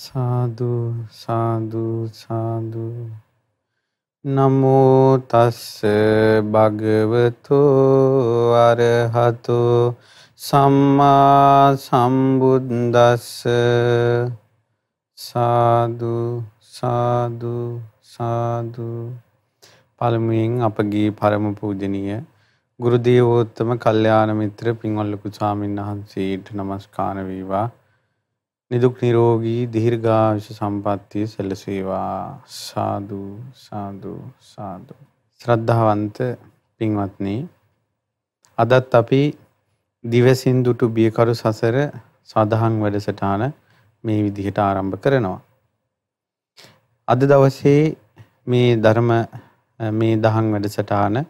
සාදු සාදු සාදු නමෝ තස්ස භගවතු අරහතු සම්මා සම්බුද්දස්ස සාදු සාදු සාදු පළමුවෙන් අපගේ පරම පූජනීය ගුරු දේවෝත්තම කල්යාණ මිත්‍ර පින්වල්ලකු ස්වාමීන් වහන්සේට নমස්කාර වේවා නිදුක් නිරෝගී දීර්ඝායුෂ සම්පන්නිය සැලසේවා සාදු සාදු සාදු ශ්‍රද්ධාවන්ත පින්වත්නි අදත් අපි දිවසින් දුටු බියකරු සසර සඳහන් වැඩසටහන මේ විදිහට ආරම්භ කරනවා අද දවසේ මේ ධර්ම මේ දහම් වැඩසටහන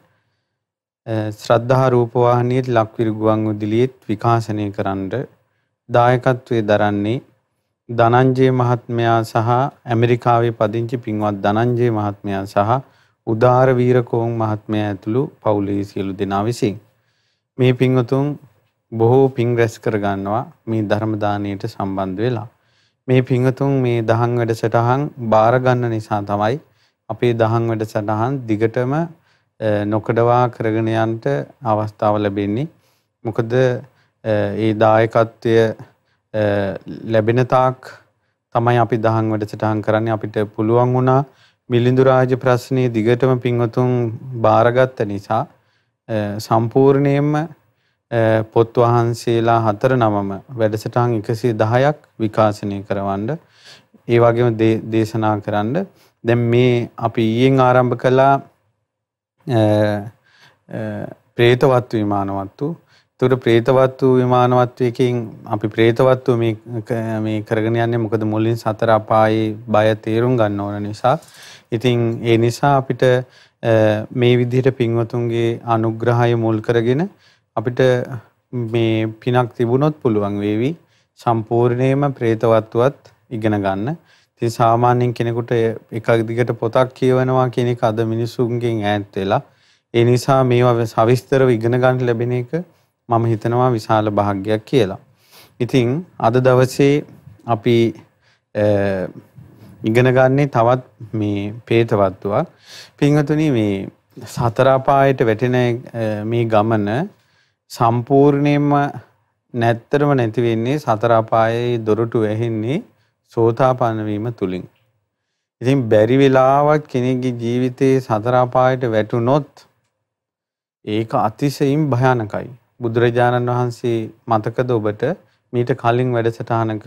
ශ්‍රද්ධා රූපවාහිනියේ ලක්විරු ගුවන් විදුලියේත් විකාශනය කරන්න දායකත්වයේ දරන්නේ ධනංජය මහත්මයා සහ ඇමරිකාවේ පදිංචි පින්වත් ධනංජය මහත්මයා සහ උදාර වීරකෝන් මහත්මයා ඇතුළු පවුලේ සියලු දෙනා විසින් මේ පින්වතුන් බොහෝ පින් රැස් කරගන්නවා මේ ධර්ම දාණයට සම්බන්ධ වෙලා මේ පින්වතුන් මේ දහම් වැඩසටහන් බාර ගන්න නිසා තමයි අපේ දහම් වැඩසටහන් දිගටම නොකඩවා කරගෙන යන්නට අවස්ථාව ලැබෙන්නේ මොකද ඒ දායකත්වය ලැබෙනතාක් තමයි අපි දහම් වැඩසටහන් කරන්නේ අපිට පුළුවන් වුණා මිලිඳු රාජ ප්‍රශ්නයේ දිගටම පින්වතුන් බාරගත්ත නිසා සම්පූර්ණයෙන්ම පොත් වහන්සේලා හතර නමම වැඩසටහන් 110ක් විකාශනය කරවන්න ඒ වගේම දේශනා කරන්න දැන් මේ අපි ඊයෙන් ආරම්භ කළා ප්‍රේතවත්තු විමානවත්තු එතකොට പ്രേතවත්තු විමානවත්වයකින් අපි പ്രേතවත්තු මේ මේ කරගෙන යන්නේ මොකද මුලින් සතර අපායේ බය තේරුම් ගන්න ඕන නිසා. ඉතින් ඒ නිසා අපිට මේ විදිහට පින්වතුන්ගේ අනුග්‍රහය මුල් කරගෙන අපිට මේ පිනක් තිබුණොත් පුළුවන් වේවි සම්පූර්ණයෙන්ම പ്രേතවත්තුවත් ඉගෙන ගන්න. ඉතින් සාමාන්‍යයෙන් කෙනෙකුට එක දිගට පොතක් කියවනවා කියන එක අද මිනිසුන්ගෙන් ඈත් වෙලා ඒ නිසා මේවා සවිස්තරව ඉගෙන ගන්න ලැබෙන එක මම හිතනවා විශාල භාග්‍යයක් කියලා. ඉතින් අද දවසේ අපි ඉගෙන ගන්නේ තවත් මේ പ്രേතවත්තුවක්. පින්වතුනි මේ සතර අපායට වැටෙන මේ ගමන සම්පූර්ණයෙන්ම නැත්තරම නැති වෙන්නේ සතර අපායේ දොරටු ඇහින්නේ සෝතාපන්න වීම තුලින්. ඉතින් බැරි වෙලාවත් කෙනෙක්ගේ ජීවිතයේ සතර අපායට වැටුනොත් ඒක අතිශයින් භයානකයි. බුදුරජාණන් වහන්සේ මතකද ඔබට මීට කලින් වැඩසටහනක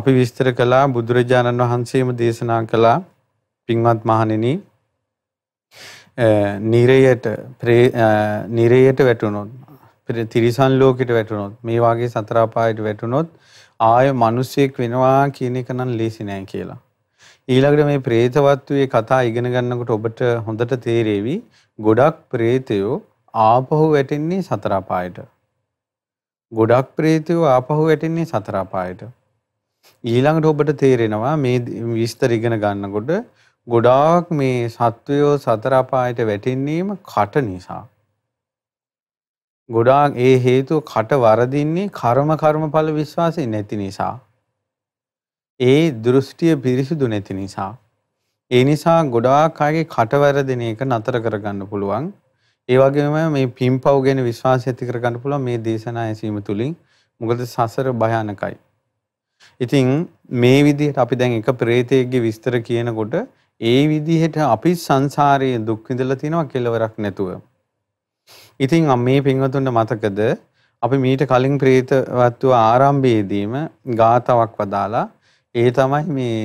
අපි විස්තර කළා බුදුරජාණන් වහන්සේම දේශනා කළා පින්වත් මහණෙනි නිරයට නිරයට වැටුණොත් තිරිසන් ලෝකෙට වැටුණොත් මේ වගේ සතර අපායට වැටුණොත් ආය මිනිසෙක් වෙනවා කියන එක නම් ලේසි නෑ කියලා. ඊළඟට මේ പ്രേතවත්වයේ කතා ඉගෙන ගන්නකොට ඔබට හොඳට තේරෙවි ගොඩක් പ്രേතයෝ ආපහු වැටෙන්නේ සතර අපායට. ගොඩක් ප්‍රේතයෝ ආපහු වැටෙන්නේ සතර අපායට. ඊළඟට ඔබට තේරෙනවා මේ විස්තර ඉගෙන ගන්නකොට ගොඩාක් මේ සත්වයෝ සතර අපායට වැටෙන්නේම කට නිසා. ගොඩාක් ඒ හේතුව කට වරදින්නේ කර්ම කර්මඵල විශ්වාසය නැති නිසා. ඒ දෘෂ්ටිය පිරිසිදු නැති නිසා. ඒ නිසා ගොඩාක් අයගේ කට වැරදෙන එක නතර කරගන්න පුළුවන්. ඒ වගේම මේ පින්පව් ගැන විශ්වාසය ඇති කර ගන්න පුළුවන් මේ දේශනා ඇසීම තුලින්. මොකද සසර භයානකයි. ඉතින් මේ විදිහට අපි දැන් එක ප්‍රේතයෙක්ගේ විස්තර කියනකොට ඒ විදිහට අපි සංසාරයේ දුක් විඳලා තිනවා කෙලවරක් නැතුව. ඉතින් මේ පින්වතුන්ට මතකද අපි මීට කලින් ප්‍රේතවත්ව ආරම්භයේදීම ගාතාවක් වදාලා ඒ තමයි මේ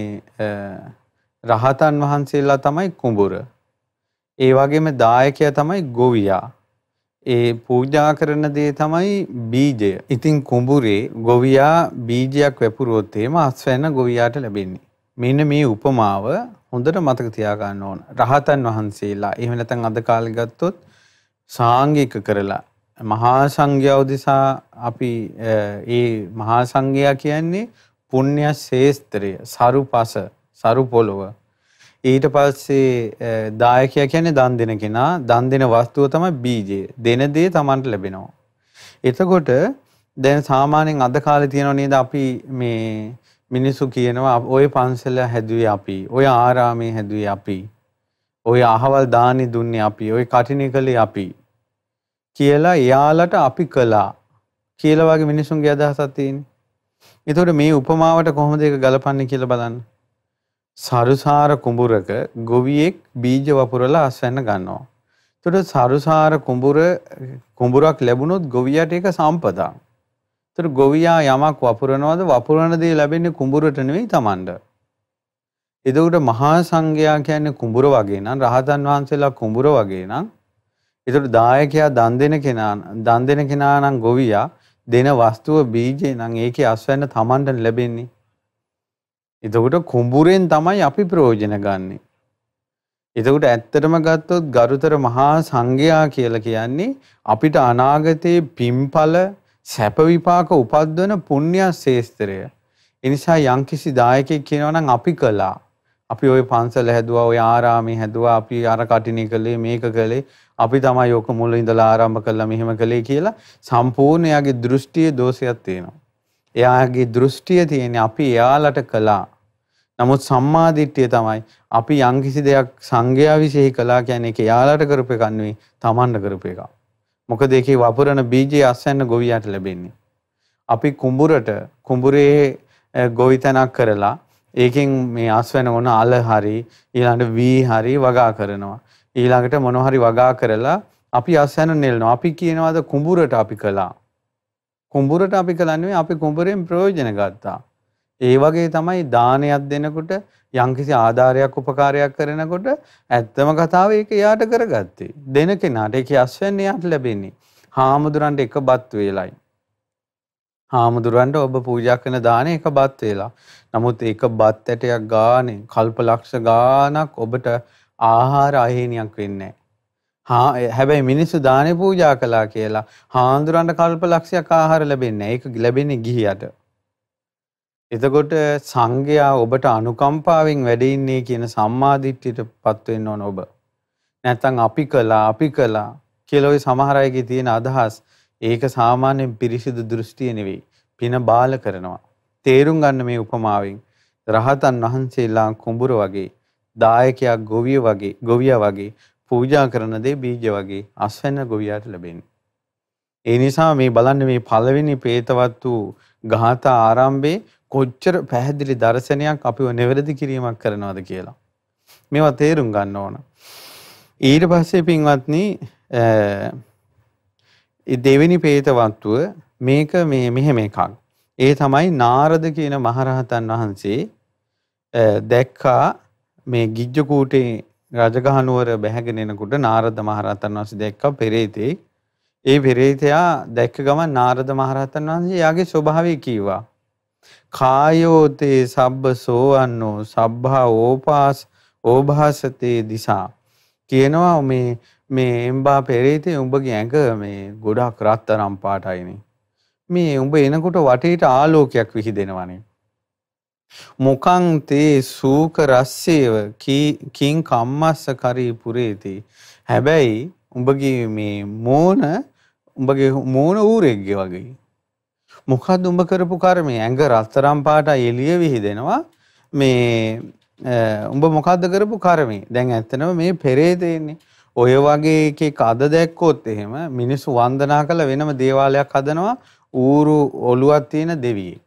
රහතන් වහන්සේලා තමයි කුඹුර. ඒ වගේම දායකයා තමයි ගොවියා. ඒ පූජා කරන දේ තමයි බීජය. ඉතින් කුඹුරේ ගොවියා බීජයක් වැපුරුවොත් එහෙම අස්වැන්න ගොවියාට ලැබෙන්නේ. මෙන්න මේ උපමාව හොඳට මතක තියාගන්න ඕන. රහතන් වහන්සේලා එහෙම නැත්නම් අද කාලේ ගත්තොත් සාංගික කරලා මහා සංඝයා උදෙසා අපි ඒ මහා සංඝයා කියන්නේ පුණ්‍ය ශේස්ත්‍රය, සරුපස, සරු පොළොව ඊට පස්සේ දායකයා කියන්නේ දන් දෙන කෙනා දන් දෙන වස්තුව තමයි බීජය. දෙන දේ Tamanට ලැබෙනවා. එතකොට දැන් සාමාන්‍යයෙන් අද කාලේ තියෙනව නේද අපි මේ මිනිස්සු කියනවා ඔය පන්සල හැදුවේ අපි. ඔය ආරාමේ හැදුවේ අපි. ඔය අහවල් දානි දුන්නේ අපි. ඔය කටිනේ කළේ අපි. කියලා එයාලට අපි කළා. කියලා වගේ මිනිසුන්ගේ අදහසක් තියෙන්නේ. ඒතකොට මේ උපමාවට කොහොමද ඒක ගලපන්නේ කියලා බලන්න. සරුසාර කුඹුරක ගොවියෙක් බීජ වපුරලා අස්වැන්න ගන්නවා. එතකොට සරුසාර කුඹුර කුඹුරක් ලැබුණොත් ගොවියට ඒක සම්පදා. එතකොට ගොවියා යමක් වපුරනවාද වපුරන දේ ලැබෙන්නේ කුඹුරට නෙවෙයි Tamanට. එදකට මහා සංඝයා කියන්නේ කුඹුර වගේ නම් රහතන් වහන්සේලා කුඹුර වගේ නම් එතකොට දායකයා දන් දෙන කෙනා දන් දෙන කෙනා නම් ගොවියා දෙන වස්තුව බීජේ නම් ඒකේ අස්වැන්න Tamanට ලැබෙන්නේ එතකොට කුඹුරෙන් තමයි අපි ප්‍රයෝජන ගන්නෙ. එතකොට ඇත්තටම ගත්තොත් ගරුතර මහා සංඝයා කියලා කියන්නේ අපිට අනාගතයේ පින්ඵල සැප විපාක උපද්දවන පුණ්‍ය ශේස්ත්‍රය. ඒ නිසා යම්කිසි දායකයෙක් කියනවා නම් අපි කළා. අපි ওই පන්සල හැදුවා, ওই ආරාමේ හැදුවා, අපි අර කටිනේ කළේ, මේක කළේ, අපි තමයි ඔක මුල ඉඳලා ආරම්භ කළා, මෙහෙම කළේ කියලා සම්පූර්ණ යාගේ දෘෂ්ටියේ දෝෂයක් තියෙනවා. එයාගේ දෘෂ්ටිය තියෙන්නේ අපි එයාලට කළා. නමුත් සම්මාදිට්ඨිය තමයි අපි යම්කිසි දෙයක් සංගයා විශේෂ කළා කියන්නේ ඒක එයාලට කරපු එකක් නෙවෙයි තමන්ට කරපු එකක්. මොකද ඒකේ වපුරන බීජය අස්සන්න ගොවියට ලැබෙන්නේ. අපි කුඹුරට කුඹුරේ ගොවිතැනක් කරලා ඒකෙන් මේ අස්වැන ඕන අල හරි ඊළඟට වී හරි වගා කරනවා. ඊළඟට මොනව හරි වගා කරලා අපි අස්වැන නෙල්නවා. අපි කියනවාද කුඹුරට අපි කළා. කුඹුරට අපි කලන්නේ අපි කුඹුරෙන් ප්‍රයෝජන ගත්තා. ඒ වගේ තමයි දානයක් දෙනකොට යම්කිසි ආධාරයක් උපකාරයක් කරනකොට ඇත්තම කතාව ඒක එයාට කරගත්තේ. දෙන කෙනාට ඒක යස්වෙන් එයාට ලැබෙන්නේ. හාමුදුරන්ට එක බත් වේලයි. හාමුදුරන්ට ඔබ පූජා කරන දානේ එක බත් වේලා. නමුත් ඒක බත් ඇටයක් ගානේ කල්ප ලක්ෂ ගාණක් ඔබට ආහාර අහිමියක් වෙන්නේ හැබැයි මිනිස්සු දානේ පූජා කළා කියලා හාඳුරන්ට කල්ප ලක්ෂයක් ආහාර ලැබෙන්නේ ඒක ලැබෙන්නේ ගිහියට. එතකොට සංඝයා ඔබට අනුකම්පාවෙන් වැඩ ඉන්නේ කියන සම්මාදිට්ඨියටපත් වෙන්න ඕන ඔබ. නැත්තම් අපි කළා අපි කළා කියලා ওই සමහර අයගේ තියෙන අදහස් ඒක සාමාන්‍යයෙන් පිරිසිදු දෘෂ්ටිය නෙවෙයි. පින බාල කරනවා. තේරුම් ගන්න මේ උපමාවෙන් රහතන් වහන්සේලා කුඹුර වගේ දායකයා ගොවිය වගේ ගොවියා වගේ පූජා කරන දේ බීජ වගේ අස්වැන්න ගොවියාට ලැබෙන්නේ. ඒ නිසා මේ බලන්න මේ පළවෙනි പ്രേතවත් වූ ඝාත ආරම්භේ කොච්චර පැහැදිලි දර්ශනයක් අපිව නිවැරදි කිරීමක් කරනවද කියලා. මේවා තේරුම් ගන්න ඕන. ඊට පස්සේ පින්වත්නි දෙවෙනි പ്രേතවත්ව මේක මේ මෙහෙම එකක්. ඒ තමයි නාරද කියන මහරහතන් වහන්සේ දැක්කා මේ ගිජ්ජකූටේ රජගහ නුවර බැහැගෙන එනකොට නාරද මහරහතන් වහන්සේ දැක්කා පෙරේතේ. ඒ පෙරේතයා දැක්ක ගමන් නාරද මහරහතන් වහන්සේ යාගේ ස්වභාවය කීවා. කායෝතේ සබ්බ සෝවන්නෝ සබ්බා ඕපාස් ඕභාසතේ දිසා කියනවා මේ මේ එම්බා පෙරේතේ උඹගේ ඇඟ මේ ගොඩක් රත්තරම් පාටයිනේ. මේ උඹ එනකොට වටේට ආලෝකයක් විහිදෙනවනේ. මොකං තේ සූක රස්සේව කින් කම්මස්ස කරී පුරේති. හැබැයි උඹගේ මේ මෝන උඹගේ මෝන ඌරෙක්ගේ වගේ. මොකද උඹ කරපු කර්මය ඇඟ රත්තරම් පාට එළිය විහිදෙනවා මේ උඹ මොකද්ද කරපු කර්මය. දැන් ඇත්තනම මේ පෙරේතෙන්නේ. ඔය වගේ එකෙක් අද දැක්කොත් එහෙම මිනිස්සු වන්දනා කළ වෙනම දේවාලයක් හදනවා ඌරු ඔලුවක් තියෙන දෙවියෙක්.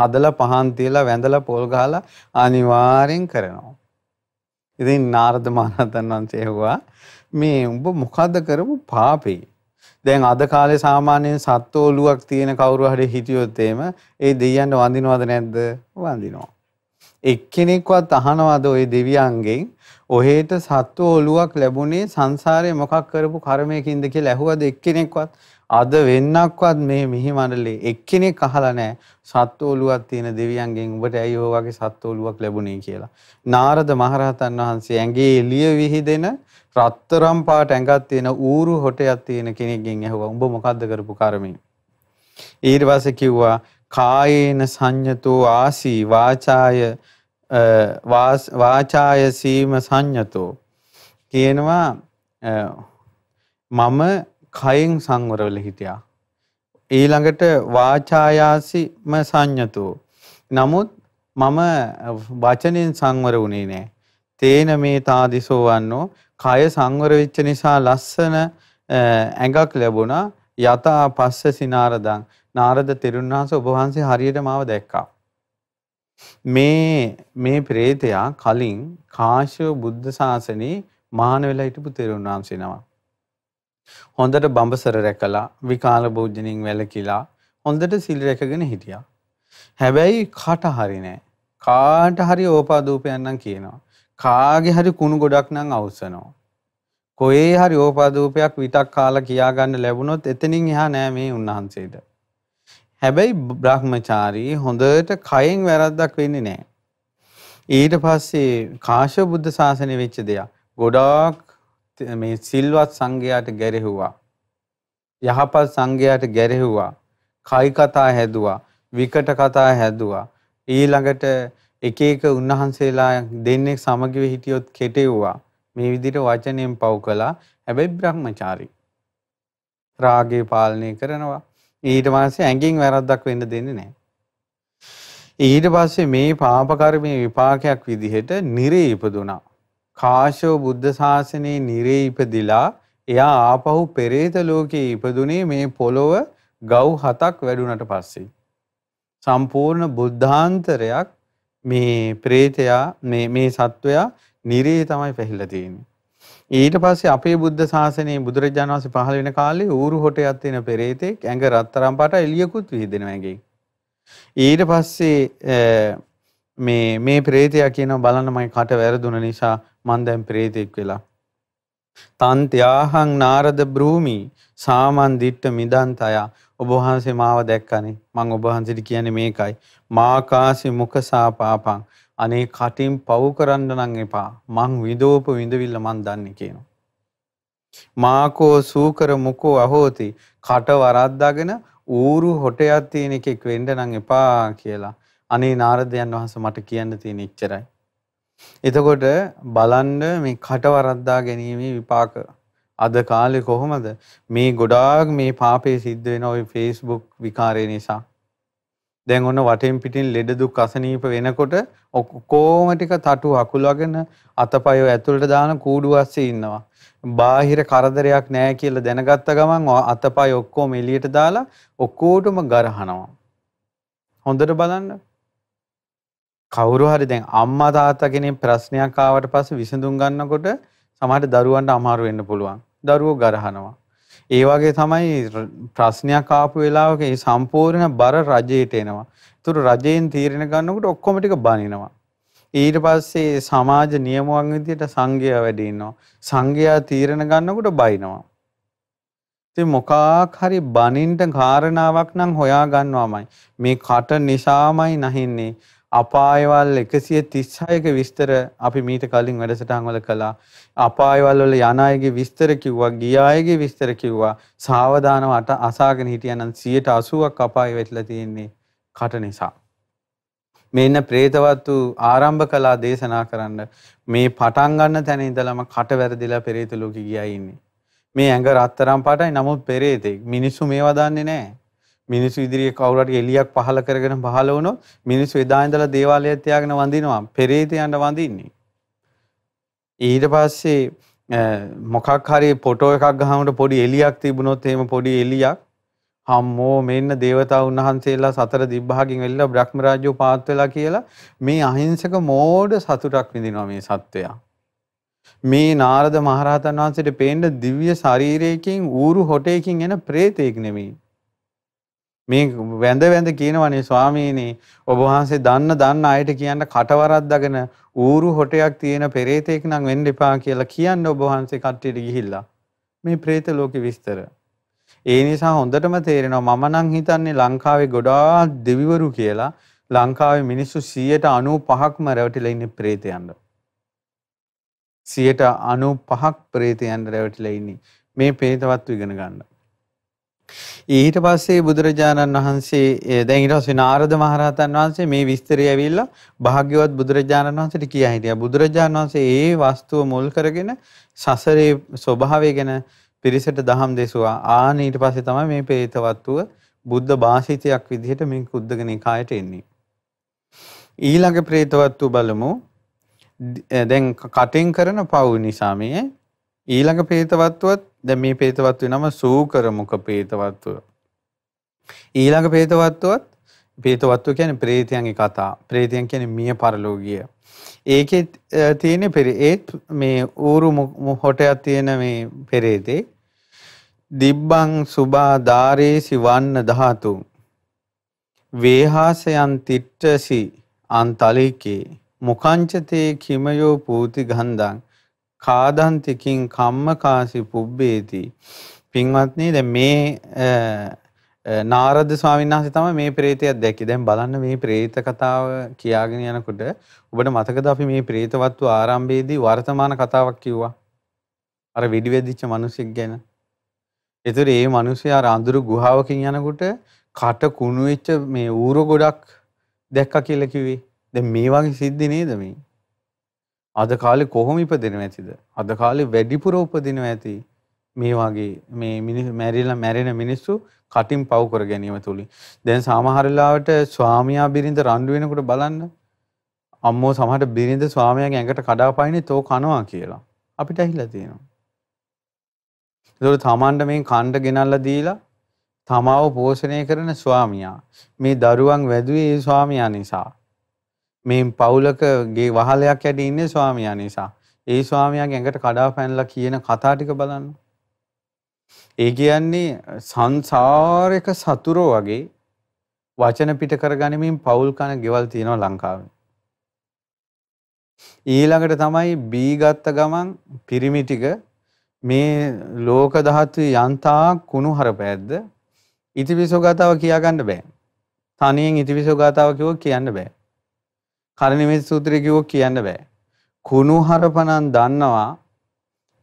හදලා පහන් තියලා වැඳලා පොල් ගහලා අනිවාර්යෙන් කරනවා. ඉතින් නාරද මහරහතන් වහන්සේ ඇහුවා මේ උඹ මොකද කරපු පාපේ? දැන් අද කාලේ සාමාන්‍යයෙන් සත්වෝලුවක් තියෙන කවුරු හරි හිටියොත් එම ඒ දෙයයන්ට වඳිනවද නැද්ද? වඳිනවා. එක්කෙනෙක්වත් අහනවද ওই දෙවියන්ගෙන් ඔහෙට සත්ව ඔලුවක් ලැබුණේ සංසාරේ මොකක් කරපු කර්මයකින්ද කියලා ඇහුවද එක්කෙනෙක්වත් අද වෙන්නක්වත් මේ මිහි මණ්ඩලේ එක්කෙනෙක් අහලා නැහැ සත්ෝලුවක් තියෙන දෙවියන්ගෙන් ඔබට ඇයි ඔය වගේ සත්ෝලුවක් ලැබුණේ කියලා. නාරද මහරහතන් වහන්සේ ඇඟේ එළිය විහිදෙන රත්තරම් පාට ඇඟක් තියෙන ඌරු හොටයක් තියෙන කෙනෙක්ගෙන් ඇහුවා උඹ මොකද්ද කරපු කර්මය? ඊට පස්සේ කිව්වා කායේන සංයතෝ ආසී වාචාය වාචාය සීම සංයතෝ කියනවා මම කයෙන් සංවරවල හිටියා. ඊළඟට වාචායාසිම සංයතෝ. නමුත් මම වචනෙන් සංවර වුණේ නෑ. තේන මේ තාදිසෝ වන්නෝ කය සංවර වෙච්ච නිසා ලස්සන ඇඟක් ලැබුණා යතා පස්ස සිනාරදං නාරද තෙරුණාස ඔබ වහන්සේ හරියට මාව දැක්කා. මේ මේ ප්‍රේතයා කලින් කාශ්‍යප බුද්ධ ශාසනයේ මහාන වෙලා හිටපු තෙරුණාම්සිනවා. හොඳට බඹසර රැකලා විකාල භෝජනින් වැළකීලා හොඳට සිල් රැකගෙන හිටියා. හැබැයි කට හරි නෑ. කාට හරි ඕපාදූපයන් නම් කියනවා. කාගේ හරි කුණු ගොඩක් නම් අවසනවා. කොහේ හරි ඕපාදූපයක් විතක් කාලා කියා ගන්න ලැබුණොත් එතනින් එහා නෑ මේ උන්වහන්සේට. හැබැයි බ්‍රහ්මචාරී හොඳට කයෙන් වැරද්දක් වෙන්නේ නෑ. ඊට පස්සේ කාශ්‍යප බුද්ධ ශාසනය වෙච්ච දෙයක්. ගොඩාක් මේ සිල්වත් සංඝයාට ගැරෙහුවා. යහපත් සංඝයාට ගැරෙහුවා. කයි කතා හැදුවා, විකට කතා හැදුවා. ඊළඟට එක එක උන්වහන්සේලා දෙන්නේ සමගිව හිටියොත් කෙටෙව්වා. මේ විදිහට වචනයෙන් පව් කළා. හැබැයි බ්‍රහ්මචාරී. රාගේ පාලනය කරනවා. ඊට පස්සේ ඇඟින් වැරද්දක් වෙන්න දෙන්නේ නැහැ. ඊට පස්සේ මේ පාප කර්මයේ විපාකයක් විදිහට නිරේ ඉපදුනා. කාශ්‍යප බුද්ධ ශාසනයේ නිරේ ඉපදිලා එයා ආපහු පෙරේත ලෝකයේ ඉපදුනේ මේ පොළොව ගව් හතක් වැඩුණට පස්සේ. සම්පූර්ණ බුද්ධාන්තරයක් මේ ප්‍රේතයා මේ මේ සත්වයා නිරේ තමයි පැහිලා තියෙන්නේ. ඊට පස්සේ අපේ බුද්ධ ශාසනයේ බුදුරජාණන් වහන්සේ පහළ වෙන කාලේ ඌරු හොටයක් තියෙන පෙරේතෙක් ඇඟ රත්තරන් පාට එළියකුත් විහිදෙනවා ඇඟේ. ඊට පස්සේ මේ මේ ප්‍රේතයා කියනවා බලන්න මගේ කට වැරදුන නිසා මං දැන් ප්‍රේතෙක් වෙලා. තන්ත්‍යාහං නාරද බ්‍රූමි සාමන් දිට්ඨ මිදන්තය ඔබ වහන්සේ මාව දැක්කනේ මං ඔබ වහන්සේට කියන්නේ මේකයි මාකාසි මුඛසා පාපං අනේ කටින් පව් කරන්න නම් එපා මං විදෝප විඳවිල්ල මං දන්නේ කියනවා මාකෝ සූකර මුකෝ අහෝති කට වරද්දාගෙන ඌරු හොටයක් තියෙන එකෙක් වෙන්න නම් එපා කියලා අනේ නාරදයන් වහන්සේ මට කියන්න තියෙන ඉච්චරයි. එතකොට බලන්න මේ කට වරද්දා ගැනීමේ විපාක අද කාලේ කොහොමද මේ ගොඩාක් මේ පාපේ සිද්ධ වෙන ওই Facebook විකාරය නිසා. දැන් ඔන්න වටෙන් පිටින් ලෙඩ දුක් අසනීප වෙනකොට ඔක්කොම ටික තටු අකුලගෙන අතපය ඇතුළට දාන කූඩු අස්සේ ඉන්නවා. බාහිර කරදරයක් නැහැ කියලා දැනගත්ත ගමන් අතපය ඔක්කොම එළියට දාලා ඔක්කොටම ගරහනවා. හොඳට බලන්න. කවුරු හරි දැන් අම්මා තාත්තා කෙනෙක් ප්‍රශ්නයක් ආවට පස්සේ විසඳුම් ගන්නකොට සමහර දරුවන්ට අමාරු වෙන්න පුළුවන්. දරුවෝ ගරහනවා. ඒ වගේ තමයි ප්‍රශ්නයක් ආපු වෙලාවක ඒ සම්පූර්ණ බර රජයට එනවා. ඒතර රජයෙන් තීරණ ගන්නකොට ඔක්කොම ටික බනිනවා. ඊට පස්සේ සමාජ නියමුවන් විදියට සංඝයා වැඩි ඉන්නවා. සංඝයා තීරණ ගන්නකොට බනිනවා. ඉතින් මොකක් හරි බනින්න කාරණාවක් නම් හොයා ගන්නවාමයි. මේ කට නිසාමයි නැහින්නේ. අපායවල් 136ක විස්තර අපි මීට කලින් වැඩසටහන් වල කළා. අපායවල් වල යන අයගේ විස්තර කිව්වා, ගිය අයගේ විස්තර කිව්වා. සාවධානව අට අසාගෙන හිටියනම් 180ක් අපාය වෙట్లా තියෙන්නේ කට නිසා. මෙන්න പ്രേතවත්තු ආරම්භ කළා දේශනා කරන්න. මේ පටන් ගන්න තැන ඉඳලම කට වැරදිලා පෙරේත ලෝකෙ ගියා ඉන්නේ. මේ ඇඟ රත්තරන් පාටයි නමුත් පෙරේතෙක්. මිනිස්සු මේවා දන්නේ නැහැ. මිනිස්සු ඉදිරියේ කවුරුහට එලියක් පහල කරගෙන පහල වුණොත් මිනිස්සු එදා ඉඳලා දේවාලය තියාගෙන වඳිනවා පෙරේතයන්ට වඳින්නේ ඊට පස්සේ මොකක් හරි ෆොටෝ එකක් ගහමුට පොඩි එලියක් තිබුණොත් එහෙම පොඩි එලියක් හම්මෝ මෙන්න දේවතාවුන් වහන්සේලා සතර දිබ්බහකින් වෙලා බ්‍රහ්ම රාජ්‍යෝ පාත් වෙලා කියලා මේ අහිංසක මෝඩ සතුටක් විඳිනවා මේ සත්වයා. මේ නාරද මහරහතන් වහන්සේට පේන්න දිව්‍ය ශරීරයකින් ඌරු හොටයකින් එන ප්‍රේතෙක් නෙමෙයි. මේ වැඳ වැඳ කියනවනේ ස්වාමීනි ඔබ වහන්සේ දන්න දන්න අයට කියන්න කටවරද්දගෙන ඌරු හොටයක් තියෙන පෙරේතෙක් නම් වෙන්න එපා කියලා කියන්න ඔබ වහන්සේ කට්ටියට ගිහිල්ලා මේ പ്രേත ලෝකේ විස්තර ඒ නිසා හොඳටම තේරෙනවා මම නම් හිතන්නේ ලංකාවේ ගොඩාක් දෙවිවරු කියලා ලංකාවේ මිනිස්සු 95%ක්ම රැවටිලා ඉන්නේ പ്രേතයන්ද 95%ක් പ്രേතයන් රැවටිලා ඉන්නේ මේ പ്രേතවත්ව ඉගෙන ගන්නවා ඊට පස්සේ බුදුරජාණන් වහන්සේ දැන් ඊට පස්සේ නාරද මහරහතන් වහන්සේ මේ විස්තරය ඇවිල්ලා භාග්‍යවත් බුදුරජාණන් වහන්සේට කියා හිටියා. බුදුරජාණන් වහන්සේ ඒ වස්තුව මුල් කරගෙන සසරේ ස්වභාවය ගැන පිරිසට දහම් දෙසුවා. ආන ඊට පස්සේ තමයි මේ പ്രേතවත්ව බුද්ධ භාෂිතයක් විදිහට මේ කුද්දක නිකායට එන්නේ. ඊළඟ പ്രേතවත්ව බලමු. දැන් කටෙන් කරන පව් නිසා මේ ඊළඟ പ്രേතවත්වත් දැන් මේ പ്രേතවත්ව නම සූකර මුඛ പ്രേතවත්ව. ඊළඟ പ്രേතවත්වත් പ്രേතවත්ව කියන්නේ പ്രേතයන්ගේ කතා. പ്രേතයන් කියන්නේ මිය පරලෝකීය. ඒකේ තියෙන පෙරේත් මේ ඌරු හොටයක් තියෙන මේ පෙරේතේ දිබ්බං සුභා ධාරේසි වන්න ධාතු වේහාසයන් තිට්ටසි අන්තලිකේ මුකංචතේ කිමයෝ පූති ගන්ධං කාදන්තිකින් කම්මකාසි පුබ්බේති. පින්වත්නි දැන් මේ නාරද ස්වාමීන් වහන්සේ තමයි මේ ප්‍රේතයක් දැක්කේ. දැන් බලන්න මේ ප්‍රේත කතාව කියාගෙන යනකොට ඔබට මතකද අපි මේ ප්‍රේතවත්ව ආරම්භයේදී වර්තමාන කතාවක් කිව්වා? අර වෙඩි වැදිච්ච මිනිසෙක් ගැන. ඒතර ඒ මිනිසයා අර අඳුරු ගුහාවකින් යනකොට කට කුණු වෙච්ච මේ ඌර ගොඩක් දැක්කා කියලා කිව්වේ. දැන් මේ වගේ සිද්ධි නේද මේ? අද කාලේ කොහොම ඉපදෙනව ඇතිද? අද කාලේ වැඩිපුර උපදිනව ඇති මේ වගේ මේ මිනිස් මැරිලා මැරෙන මිනිස්සු කටින් පව් කර ගැනීම තුලින්. දැන් සමහර වෙලාවට ස්වාමියා බිරිඳ රණ්ඩු වෙනකොට බලන්න අම්මෝ සමහරට බිරිඳ ස්වාමියාගේ ඇඟට කඩාපනිනේ තෝ කනවා කියලා. අපිට ඇහිලා තියෙනවා. ඒතකොට තමන්ට මේ කණ්ඩ ගෙනල්ලා දීලා තමාව පෝෂණය කරන ස්වාමියා මේ දරුවන් වැදුවේ ඒ ස්වාමියා නිසා. මේ පවුලකගේ වහලයක් ඇඩ ඉන්නේ ස්වාමියා නිසා. ඒ ස්වාමියාගේ ඇඟට කඩා පැනලා කියන කතා ටික බලන්න. ඒ කියන්නේ සංසාරික සතුරෝ වගේ වචන පිට කරගනිමින් පවුල් කන ගෙවල් තියෙනවා ලංකාවේ. ඊළඟට තමයි බී ගත්ත ගමන් පිරිමි ටික මේ ලෝක ධාතු යන්තා කුණු හරපෑද්ද ඉතිවිසෝ ගාතාව කියාගන්න බෑ. තනියෙන් ඉතිවිසෝ ගාතාව කිව්ව කියන්න බෑ. කරණිමේ සූත්‍රය කිව්වොත් කියන්න බෑ. කුණුහරපණන් දන්නවා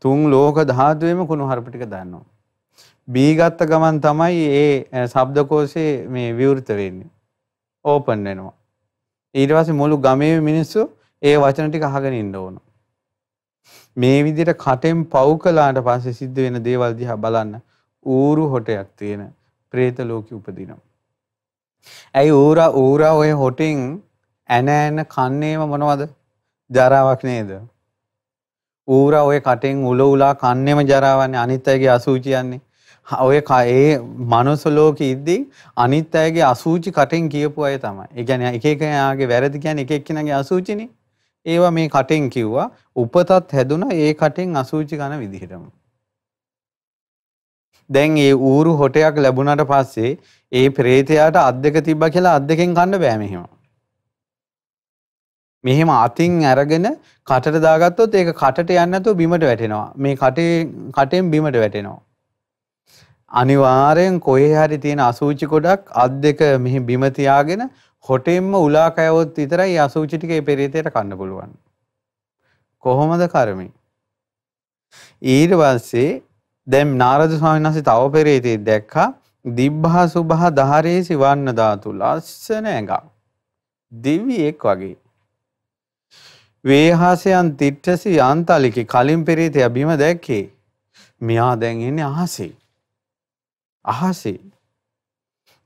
තුන් ලෝක ධාතුවේම කුණුහරප ටික දන්නවා. බී ගත්ත ගමන් තමයි ඒ ශබ්දකෝෂේ මේ විවෘත වෙන්නේ. ඕපන් වෙනවා. ඊට පස්සේ මුළු ගමේ මිනිස්සු ඒ වචන ටික අහගෙන ඉන්න ඕන. මේ විදිහට කටෙන් පව් කළාට පස්සේ සිද්ධ වෙන දේවල් දිහා බලන්න ඌරු හොටයක් තියෙන പ്രേත ලෝකෙ උපදිනවා. ඇයි ඌරා ඌරා ඔය හොටෙන් ඇන ඇන කන්නේම මොනවද? ජරාවක් නේද? ඌරා ඔය කටෙන් උල උලා කන්නේම ජරාවන්නේ අනිත් අයගේ අසූචියන්නේ. ඔය ඒ මනුස්ස ලෝකෙ ඉද්දී අනිත් අයගේ අසූචි කටෙන් කියපු අය තමයි. ඒ කියන්නේ එක එකයාගේ වැරදි කියන්නේ එක එක්කෙනාගේ අසූචිනේ. ඒවා මේ කටෙන් කිව්වා. උපතත් හැදුනා ඒ කටෙන් අසූචි ගන්න විදිහටම. දැන් ඒ ඌරු හොටයක් ලැබුණාට පස්සේ ඒ ප්‍රේතයාට අත් දෙක තිබ්බා කියලා අත් දෙකෙන් කන්න බෑ මෙහෙම. මෙහෙම අතින් අරගෙන කටට දාගත්තොත් ඒක කටට යන්නේ නැතුව බිමට වැටෙනවා. මේ කටේ කටෙන් බිමට වැටෙනවා. අනිවාර්යෙන් කොහේ හරි තියෙන අසූචි ගොඩක් අත් දෙක මෙහි බිම තියාගෙන හොටෙන්ම උලා කෑවොත් විතරයි අසූචි ටික ඒ පෙරිතේට කන්න පුළුවන්. කොහොමද කර්මී? ඊට පස්සේ දැන් නාරද ස්වාමීන් වහන්සේ තව පෙරිතේ දැක්කා දිබ්බහ සුභහ දහරේ සිවන්න ධාතු ලස්සන ඇඟක්. දිව්වියෙක් වගේ. වේහාසයන් තිට්ටසි යාන්තාලිකි කලින් පෙරේතය බිම දැක්කේ. මෙයා දැන් එන්නේ අහසේ. අහසේ.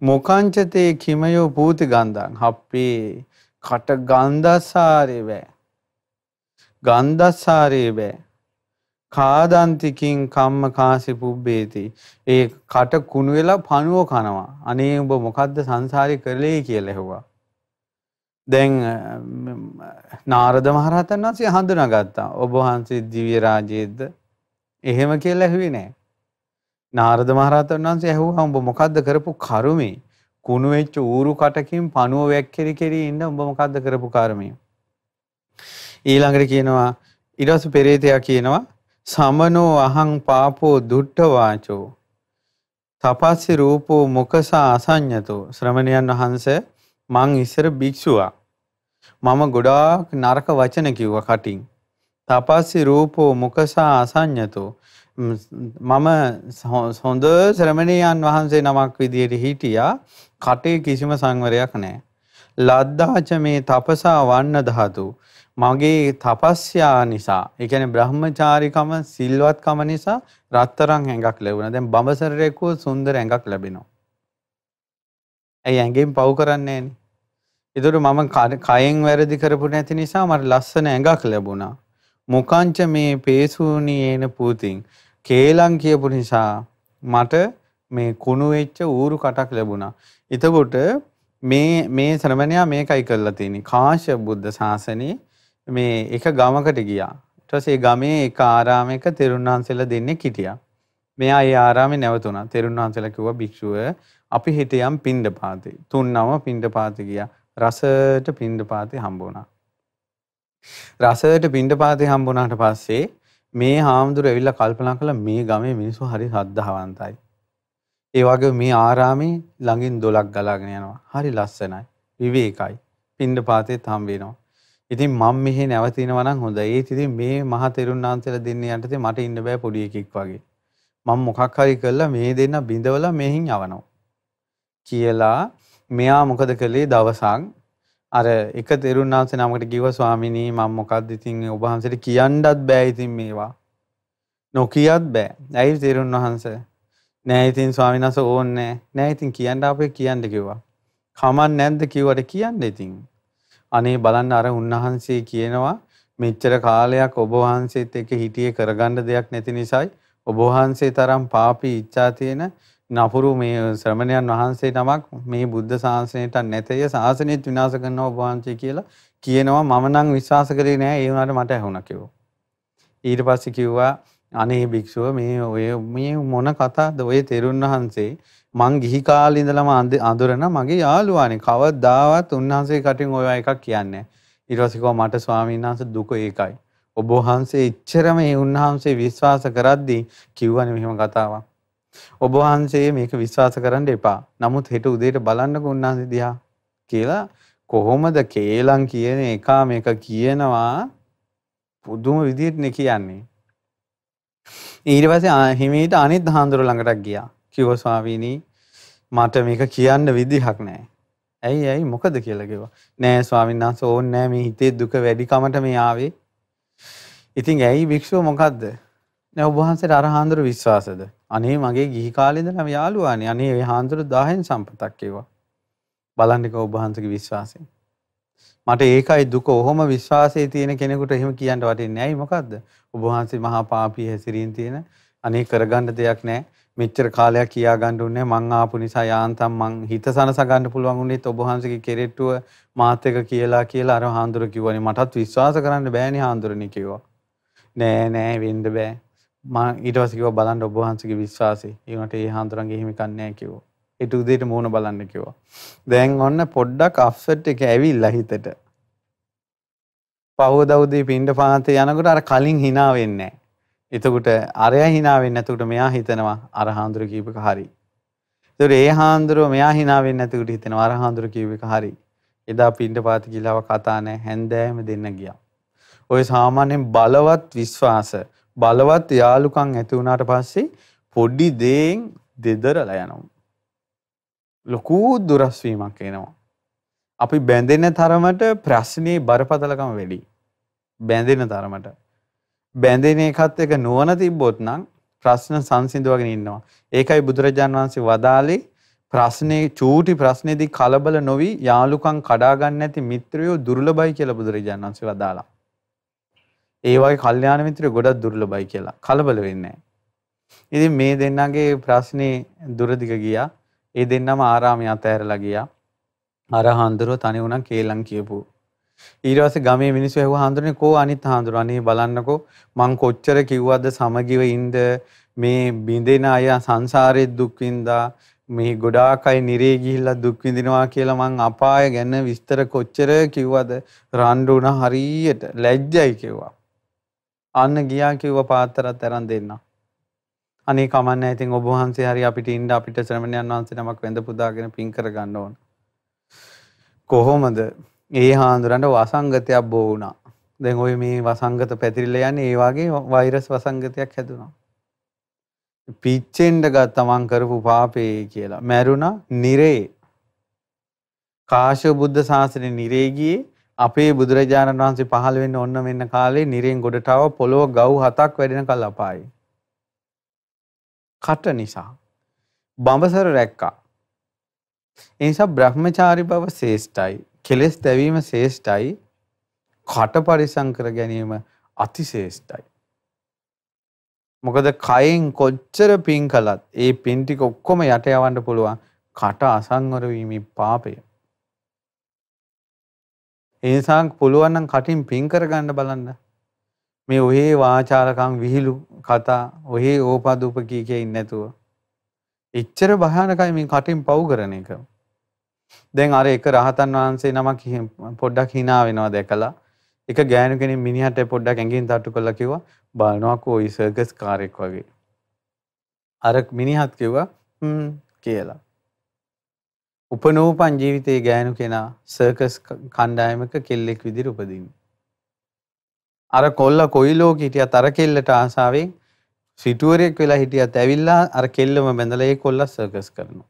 මොකංචතේ කිමයෝ පූති ගන්ධන් හප්පේ කට ගන්ධස්සාරේ බෑ. ගන්ධස්සාරේ බෑ. කාදන්තිකින් කම්ම කාසි පුබ්බේති. ඒ කට කුණු වෙලා පණුව කනවා. අනේ උඹ මොකද්ද සංසාරේ කරලේ කියලා ඇහුවා. දැන් නාරද මහරහතන් වහන්සේ හඳුනාගත්තා. ඔබ වහන්සේ දිව්‍ය රාජයේද එහෙම කියලා ඇහුවේ නෑ. නාරද මහරහතන් වහන්සේ ඇහුවා උඹ මොකද්ද කරපු කර්මේ? කුණු වෙච්ච ඌරු කටකින් පණුව වැක්කිරි කෙරි ඉන්න උඹ මොකද්ද කරපු කර්මේ? ඊළඟට කියනවා ඊට පස්සේ පෙරේතයා කියනවා සමනෝ අහං පාපෝ දුට්ඨ වාචෝ තපස්සි රූපෝ මොකසා අසඤ්ඤතෝ ශ්‍රමණයන් වහන්සේ මං ඉස්සර භික්ෂුවක් මම ගොඩාක් නරක වචන කිව්වා කටින්. තපස්සි රූපෝ මුකසා අසඤ්ඤතෝ මම හොඳ ශ්‍රමණේයන් වහන්සේ නමක් විදියට හිටියා කටේ කිසිම සංවරයක් නැහැ. ලද්දාච මේ තපසා වන්න ධාතු මගේ තපස්යා නිසා ඒ කියන්නේ බ්‍රහ්මචාරිකම සිල්වත්කම නිසා රත්තරන් ඇඟක් ලැබුණා. දැන් බඹසරෙකු සුන්දර ඇඟක් ලැබෙනවා. ඇයි ඇඟෙන් පව් කරන්නේ නැන්නේ? එතකොට මම කයෙන් වැරදි කරපු නැති නිසා මට ලස්සන ඇඟක් ලැබුණා. මොකංච මේ පේසූණී එන පූතින් කේලම් කියපු නිසා මට මේ කුණු වෙච්ච ඌරු කටක් ලැබුණා. එතකොට මේ මේ ශ්‍රමණයා මේකයි කරලා තියෙන්නේ. කාශ්‍යප බුද්ධ ශාසනයේ මේ එක ගමකට ගියා. ඊට පස්සේ ගමේ එක ආරාමයක තෙරුණාන්සලා දෙන්නේ හිටියා. මෙයා ඒ ආරාමේ නැවතුණා. තෙරුන් වහන්සේලා කිව්වා භික්ෂුව අපි හිටියම් පින්ඩපාතේ. තුන්නම පින්ඩපාතේ ගියා. රසට පිණ්ඩපාතේ හම්බ වුණා. රසට පිණ්ඩපාතේ හම්බ වුණාට පස්සේ මේ හාමුදුරුවෝ ඇවිල්ලා කල්පනා කළා මේ ගමේ මිනිස්සු හරි ශ්‍රද්ධාවන්තයි. ඒ වගේ මේ ආරාමේ ළඟින් දොලක් ගලාගෙන යනවා. හරි ලස්සනයි. විවේකයි. පිණ්ඩපාතේත් හම්බ වෙනවා. ඉතින් මම මෙහෙ නැවතිනවා නම් හොඳයි. ඒත් ඉතින් මේ මහ තෙරුන් වහන්සේලා දෙන්න යටතේ මට ඉන්න බෑ පොඩි එකෙක් වගේ. මම මොකක් හරි කළා මේ දෙන්න බිඳවලා මෙහින් යවනවා. කියලා මෙයා මොකද කළේ දවසක් අර එක තෙරුන් වහන්සේ නමකට කිව්වා ස්වාමිනී මම මොකද්ද ඉතින් ඔබ වහන්සේට කියන්නවත් බෑ ඉතින් මේවා නොකියත් බෑ. ඇයි තෙරුන් වහන්සේ නෑ ඉතින් ස්වාමිනාස ඕන්නේ නෑ ඉතින් කියන්න අපේ කියන්න කිව්වා. කමන් නැද්ද කිව්වට කියන්න ඉතින්. අනේ බලන්න අර උන්වහන්සේ කියනවා මෙච්චර කාලයක් ඔබ වහන්සේත් එක්ක හිටියේ කරගන්න දෙයක් නැති නිසායි ඔබ වහන්සේ තරම් පාපී ඉච්ඡා තියෙන නපුරු මේ ශ්‍රමණයන් වහන්සේ නමක් මේ බුද්ධ ශාසනයට නැතය ශාසනයත් විනාශ කරනවා ඔබ වහන්සේ කියලා කියනවා මම නම් විශ්වාස කරේ නෑ ඒ වුණාට මට ඇහුණා කිව්වා ඊට පස්සේ කිව්වා අනේ භික්ෂුව මේ ඔය මේ මොන කතාවද ඔය තෙරුන් වහන්සේ මං ගිහි කාලේ ඉඳලම අඳුරන මගේ යාළුවානේ කවදාවත් උන්වහන්සේ කටින් ඔය එකක් කියන්නේ ඊට පස්සේ කිව්වා මට ස්වාමීන් වහන්සේ දුක ඒකයි ඔබ වහන්සේ ඉච්චරම ඒ උන්වහන්සේ විශ්වාස කරද්දී කිව්වනේ මෙහෙම කතාවක් ඔබ වහන්සේ මේක විශ්වාස කරන්න එපා. නමුත් හෙට උදේට බලන්නකෝ උන්වහන්සේ දිහා කියලා කොහොමද කේලම් කියන එක මේක කියනවා පුදුම විදිහටනේ කියන්නේ. ඊට පස්සේ හිමීට අනිත් හාමුදුර ළඟට ගියා. කිව්ව ස්වාමීනි මට මේක කියන්න විදිහක් නැහැ. ඇයි ඇයි මොකද කියලා කිව්වා. නෑ ස්වාමීන් වහන්සේ ඕන්නේ නෑ මේ හිතේ දුක වැඩිකමට මේ ආවේ. ඉතින් ඇයි භික්ෂුව මොකද්ද? දැන් ඔබ වහන්සේට අර හාඳුරු විශ්වාසද? අනේ මගේ ගිහි කාලේ ඉඳලා යාළුවානේ. අනේ මේ හාඳුරු 10න් සම්පතක් ඒවා. බලන්නකෝ ඔබ වහන්සේගේ විශ්වාසය. මට ඒකයි දුක. ඔහොම විශ්වාසයේ තියෙන කෙනෙකුට එහෙම කියන්න වටින්නේ නැහැ. මොකද්ද? ඔබ වහන්සේ මහා පාපී හැසිරින් තියෙන අනේ කරගන්න දෙයක් නැහැ. මෙච්චර කාලයක් කියා ගන්න උන්නේ මං ආපු නිසා යාන්තම් මං හිත සනස ගන්න පුළුවන් උනේ ඔබ වහන්සේගේ කෙරෙට්ටුව මාත් එක කියලා කියලා අර හාඳුර කිව්වනේ මටත් විශ්වාස කරන්න බෑනේ හාඳුරනේ කිව්වා නෑ නෑ වෙන්න බෑ මම ඊට පස්සේ කිව්වා බලන්න ඔබ වහන්සේගේ විශ්වාසය. ඒ උන්ට ඒ හාමුදුරන්ගේ හිමිකක් නැහැ කිව්වා. ඒ උදේට මූණ බලන්න කිව්වා. දැන් ඔන්න පොඩ්ඩක් අප්සෙට් එක ඇවිල්ලා හිතට. පහුව දවුදේ පින්ඩ පාතේ යනකොට අර කලින් hina වෙන්නේ නැහැ. එතකොට අරයා hina වෙන්නේ නැතුට මෙයා හිතනවා අර හාමුදුර කීපක හරි. ඒතර ඒ හාමුදුරුව මෙයා hina වෙන්නේ නැතුට හිතෙනවා අර හාමුදුර කීපක හරි. එදා පින්ඩ පාති කිලාව කතා නැහැ හැන්දෑම දෙන්න ගියා. ඔය සාමාන්‍යයෙන් බලවත් විශ්වාස බලවත් යාළුකම් ඇති වුණාට පස්සේ පොඩි දේෙන් දෙදරලා යනවා. ලොකු දුරස්වීමක් එනවා. අපි බැඳෙන තරමට ප්‍රශ්නේ බරපතලකම වැඩි. බැඳෙන තරමට. බැඳෙන එකත් එක නුවණ තිබ්බොත් නම් ප්‍රශ්න සංසිඳුවගෙන ඉන්නවා. ඒකයි බුදුරජාන් වහන්සේ වදාලේ ප්‍රශ්නේ චූටි ප්‍රශ්නේදී කලබල නොවි යාළුකම් කඩා ගන්න නැති මිත්‍රයෝ දුර්ලභයි කියලා බුදුරජාණන් වහන්සේ වදාලා. ඒ වගේ කල්යාණ මිත්‍රයෝ ගොඩක් දුර්ලභයි කියලා කලබල වෙන්නේ නැහැ. ඉතින් මේ දෙන්නගේ ප්‍රශ්නේ දුරදිග ගියා. ඒ දෙන්නම ආරාමයේ අතහැරලා ගියා. අර හාමුදුරුවෝ තනි වුණා කේලම් කියපු. ඊට පස්සේ ගමේ මිනිස්සු ඇහුවා හාමුදුරනේ කෝ අනිත් හාමුදුරුවෝ අනේ බලන්නකෝ මං කොච්චර කිව්වද සමගිව ඉන්න මේ බිඳෙන අය සංසාරයේ දුක් විඳා මේ ගොඩාක් අය නිරේ ගිහිල්ලා දුක් විඳිනවා කියලා මං අපාය ගැන විස්තර කොච්චර කිව්වද රණ්ඩු වුණා හරියට ලැජ්ජයි කිව්වා. අන්න ගියා කිව්ව පාත්තරත් අරන් දෙන්න. අනේ කමන්නේ ඉතින් ඔබ වහන්සේ හරි අපිට ඉන්න අපිට ශ්‍රමණයන් වහන්සේ නමක් වෙඳ පුදාගෙන පින් කර ගන්න ඕන. කොහොමද? ඒ හාඳුරන්ට වසංගතයක් බෝ වුණා. දැන් ඔය මේ වසංගත පැතිරිලා යන්නේ ඒ වගේ වෛරස් වසංගතයක් හැදුණා. පිච්චෙන්ඩ ගත් තමන් කරපු පාපයේ කියලා. මැරුණ නිරේ. කාශ බුද්ධ ශාසනය නිරේගියේ අපේ බුදුරජාණන් වහන්සේ පහළ වෙන්න ඔන්න මෙන්න කාලේ නිරෙන් ගොඩට ආව පොළොව ගව් හතක් වැඩෙනකල් අපායි. කට නිසා බඹසර රැක්කා. ඒ නිසා බ්‍රහ්මචාරි බව ශේෂ්ඨයි. කෙලෙස් දැවීම ශේෂ්ඨයි. කට පරිසම් කර ගැනීම අතිශේෂ්ඨයි. මොකද කයෙන් කොච්චර පින් කළත් ඒ පින් ටික ඔක්කොම යට යවන්න පුළුවන් කට අසංවර වීමේ පාපය. ඒ නිසා පුළුවන් නම් කටින් පින් කරගන්න බලන්න. මේ ඔහේ වාචාරකම් විහිළු කතා ඔහේ ඕපදූප කී කියින් නැතුව. එච්චර භයානකයි මේ කටින් පව් කරන එක. දැන් අර එක රහතන් වහන්සේ නමක් පොඩ්ඩක් hina වෙනවා දැකලා එක ගෑනු කෙනෙක් මිනිහට පොඩ්ඩක් ඇඟින් තට්ටු කළා කිව්වා බලනවාකෝ ඔය සර්කස් කාරෙක් වගේ. අර මිනිහත් කිව්වා හ්ම් කියලා. උපනෝපන් ජීවිතයේ ගෑනු කෙනා සර්කස් කණ්ඩායමක කෙල්ලෙක් විදිහට උපදින්නේ. අර කොල්ල කොයි ලෝකෙ හිටියත් අර කෙල්ලට ආසාවෙන් සිටුවරයෙක් වෙලා හිටියත් ඇවිල්ලා අර කෙල්ලම බැඳලා ඒ කොල්ල සර්කස් කරනවා.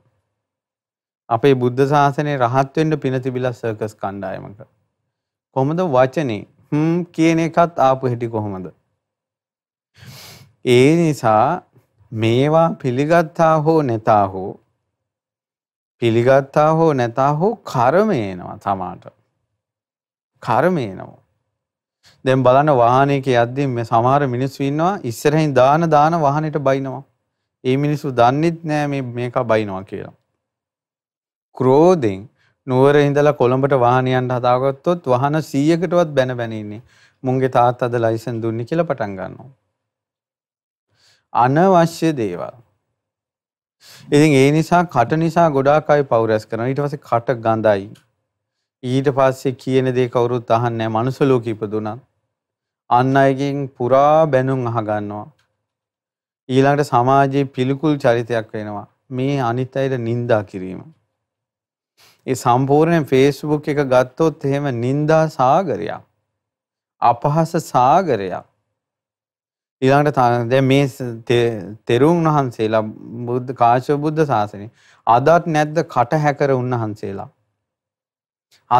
අපේ බුද්ධ ශාසනයේ රහත් වෙන්න පින තිබිලා සර්කස් කණ්ඩායමක. කොහොමද වචනේ හ්ම් කියන එකත් ආපු හිටි කොහොමද? ඒ නිසා මේවා පිළිගත්තා හෝ නැතා හෝ පිළිගත්තා හෝ නැතා හෝ කර්මය එනවා තමාට. කර්මය එනවා. දැන් බලන්න වාහනයක යද්දී මේ සමහර මිනිස්සු ඉන්නවා ඉස්සරහින් දාන දාන වාහනෙට බයිනවා. ඒ මිනිස්සු දන්නෙත් නෑ මේ මේක බයිනවා කියලා. ක්‍රෝධෙන් නුවර ඉඳලා කොළඹට වාහනයන්ට හදාගත්තොත් වාහන 100කටවත් බැන බැන ඉන්නේ. මුන්ගේ තාත්තද ලයිසන් දුන්නේ කියලා පටන් ගන්නවා. අනවශ්‍ය දේවල්. ඉතින් ඒ නිසා කට නිසා ගොඩාක් අය පව් රැස් කරනවා. ඊට පස්සේ කට ගඳයි. ඊට පස්සේ කියන දේ කවුරුත් අහන්නේ නැහැ. මනුස්ස ලෝකෙ ඉපදුණා. අන් අයගෙන් පුරා බැනුම් අහගන්නවා. ඊළඟට සමාජයේ පිළිකුල් චරිතයක් වෙනවා. මේ අනිත් අයට නිඳා කිරීම. ඒ සම්පූර්ණයෙන් Facebook එක ගත්තොත් එහෙම නිඳා සාගරයක්. අපහස සාගරයක්. ඊළඟට දැන් මේ තෙරුන් වහන්සේලා බුද්ධ කාශ්‍යප බුද්ධ ශාසනේ අදත් නැද්ද කට හැකර උන්වහන්සේලා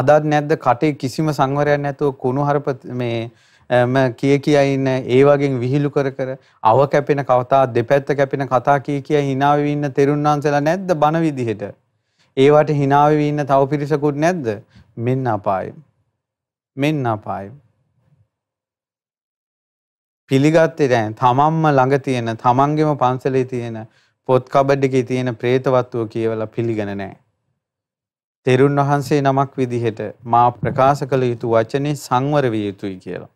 අදත් නැද්ද කටේ කිසිම සංවරයක් නැතුව කුණු හරප මේ කිය කියා ඉන්න ඒ වගේ විහිළු කර කර අව කැපෙන කවතා දෙපැත්ත කැපෙන කතා කිය කියා hina වෙවි ඉන්න තෙරුන් වහන්සේලා නැද්ද බන විදිහට ඒවට hina වෙවි ඉන්න තව පිරිසකුත් නැද්ද මෙන්න අපායෙ මෙන්න අපායෙ පිළිගත්තේ දැන් තමන්ම ළඟ තියෙන තමන්ගෙම පන්සලේ තියෙන පොත් කබඩ් එකේ තියෙන പ്രേතවත්වෝ කියවලා පිළිගන්නේ නැහැ. තෙරුන් වහන්සේ නමක් විදිහට මා ප්‍රකාශ කළ යුතු වචනේ සංවර විය යුතුයි කියලා.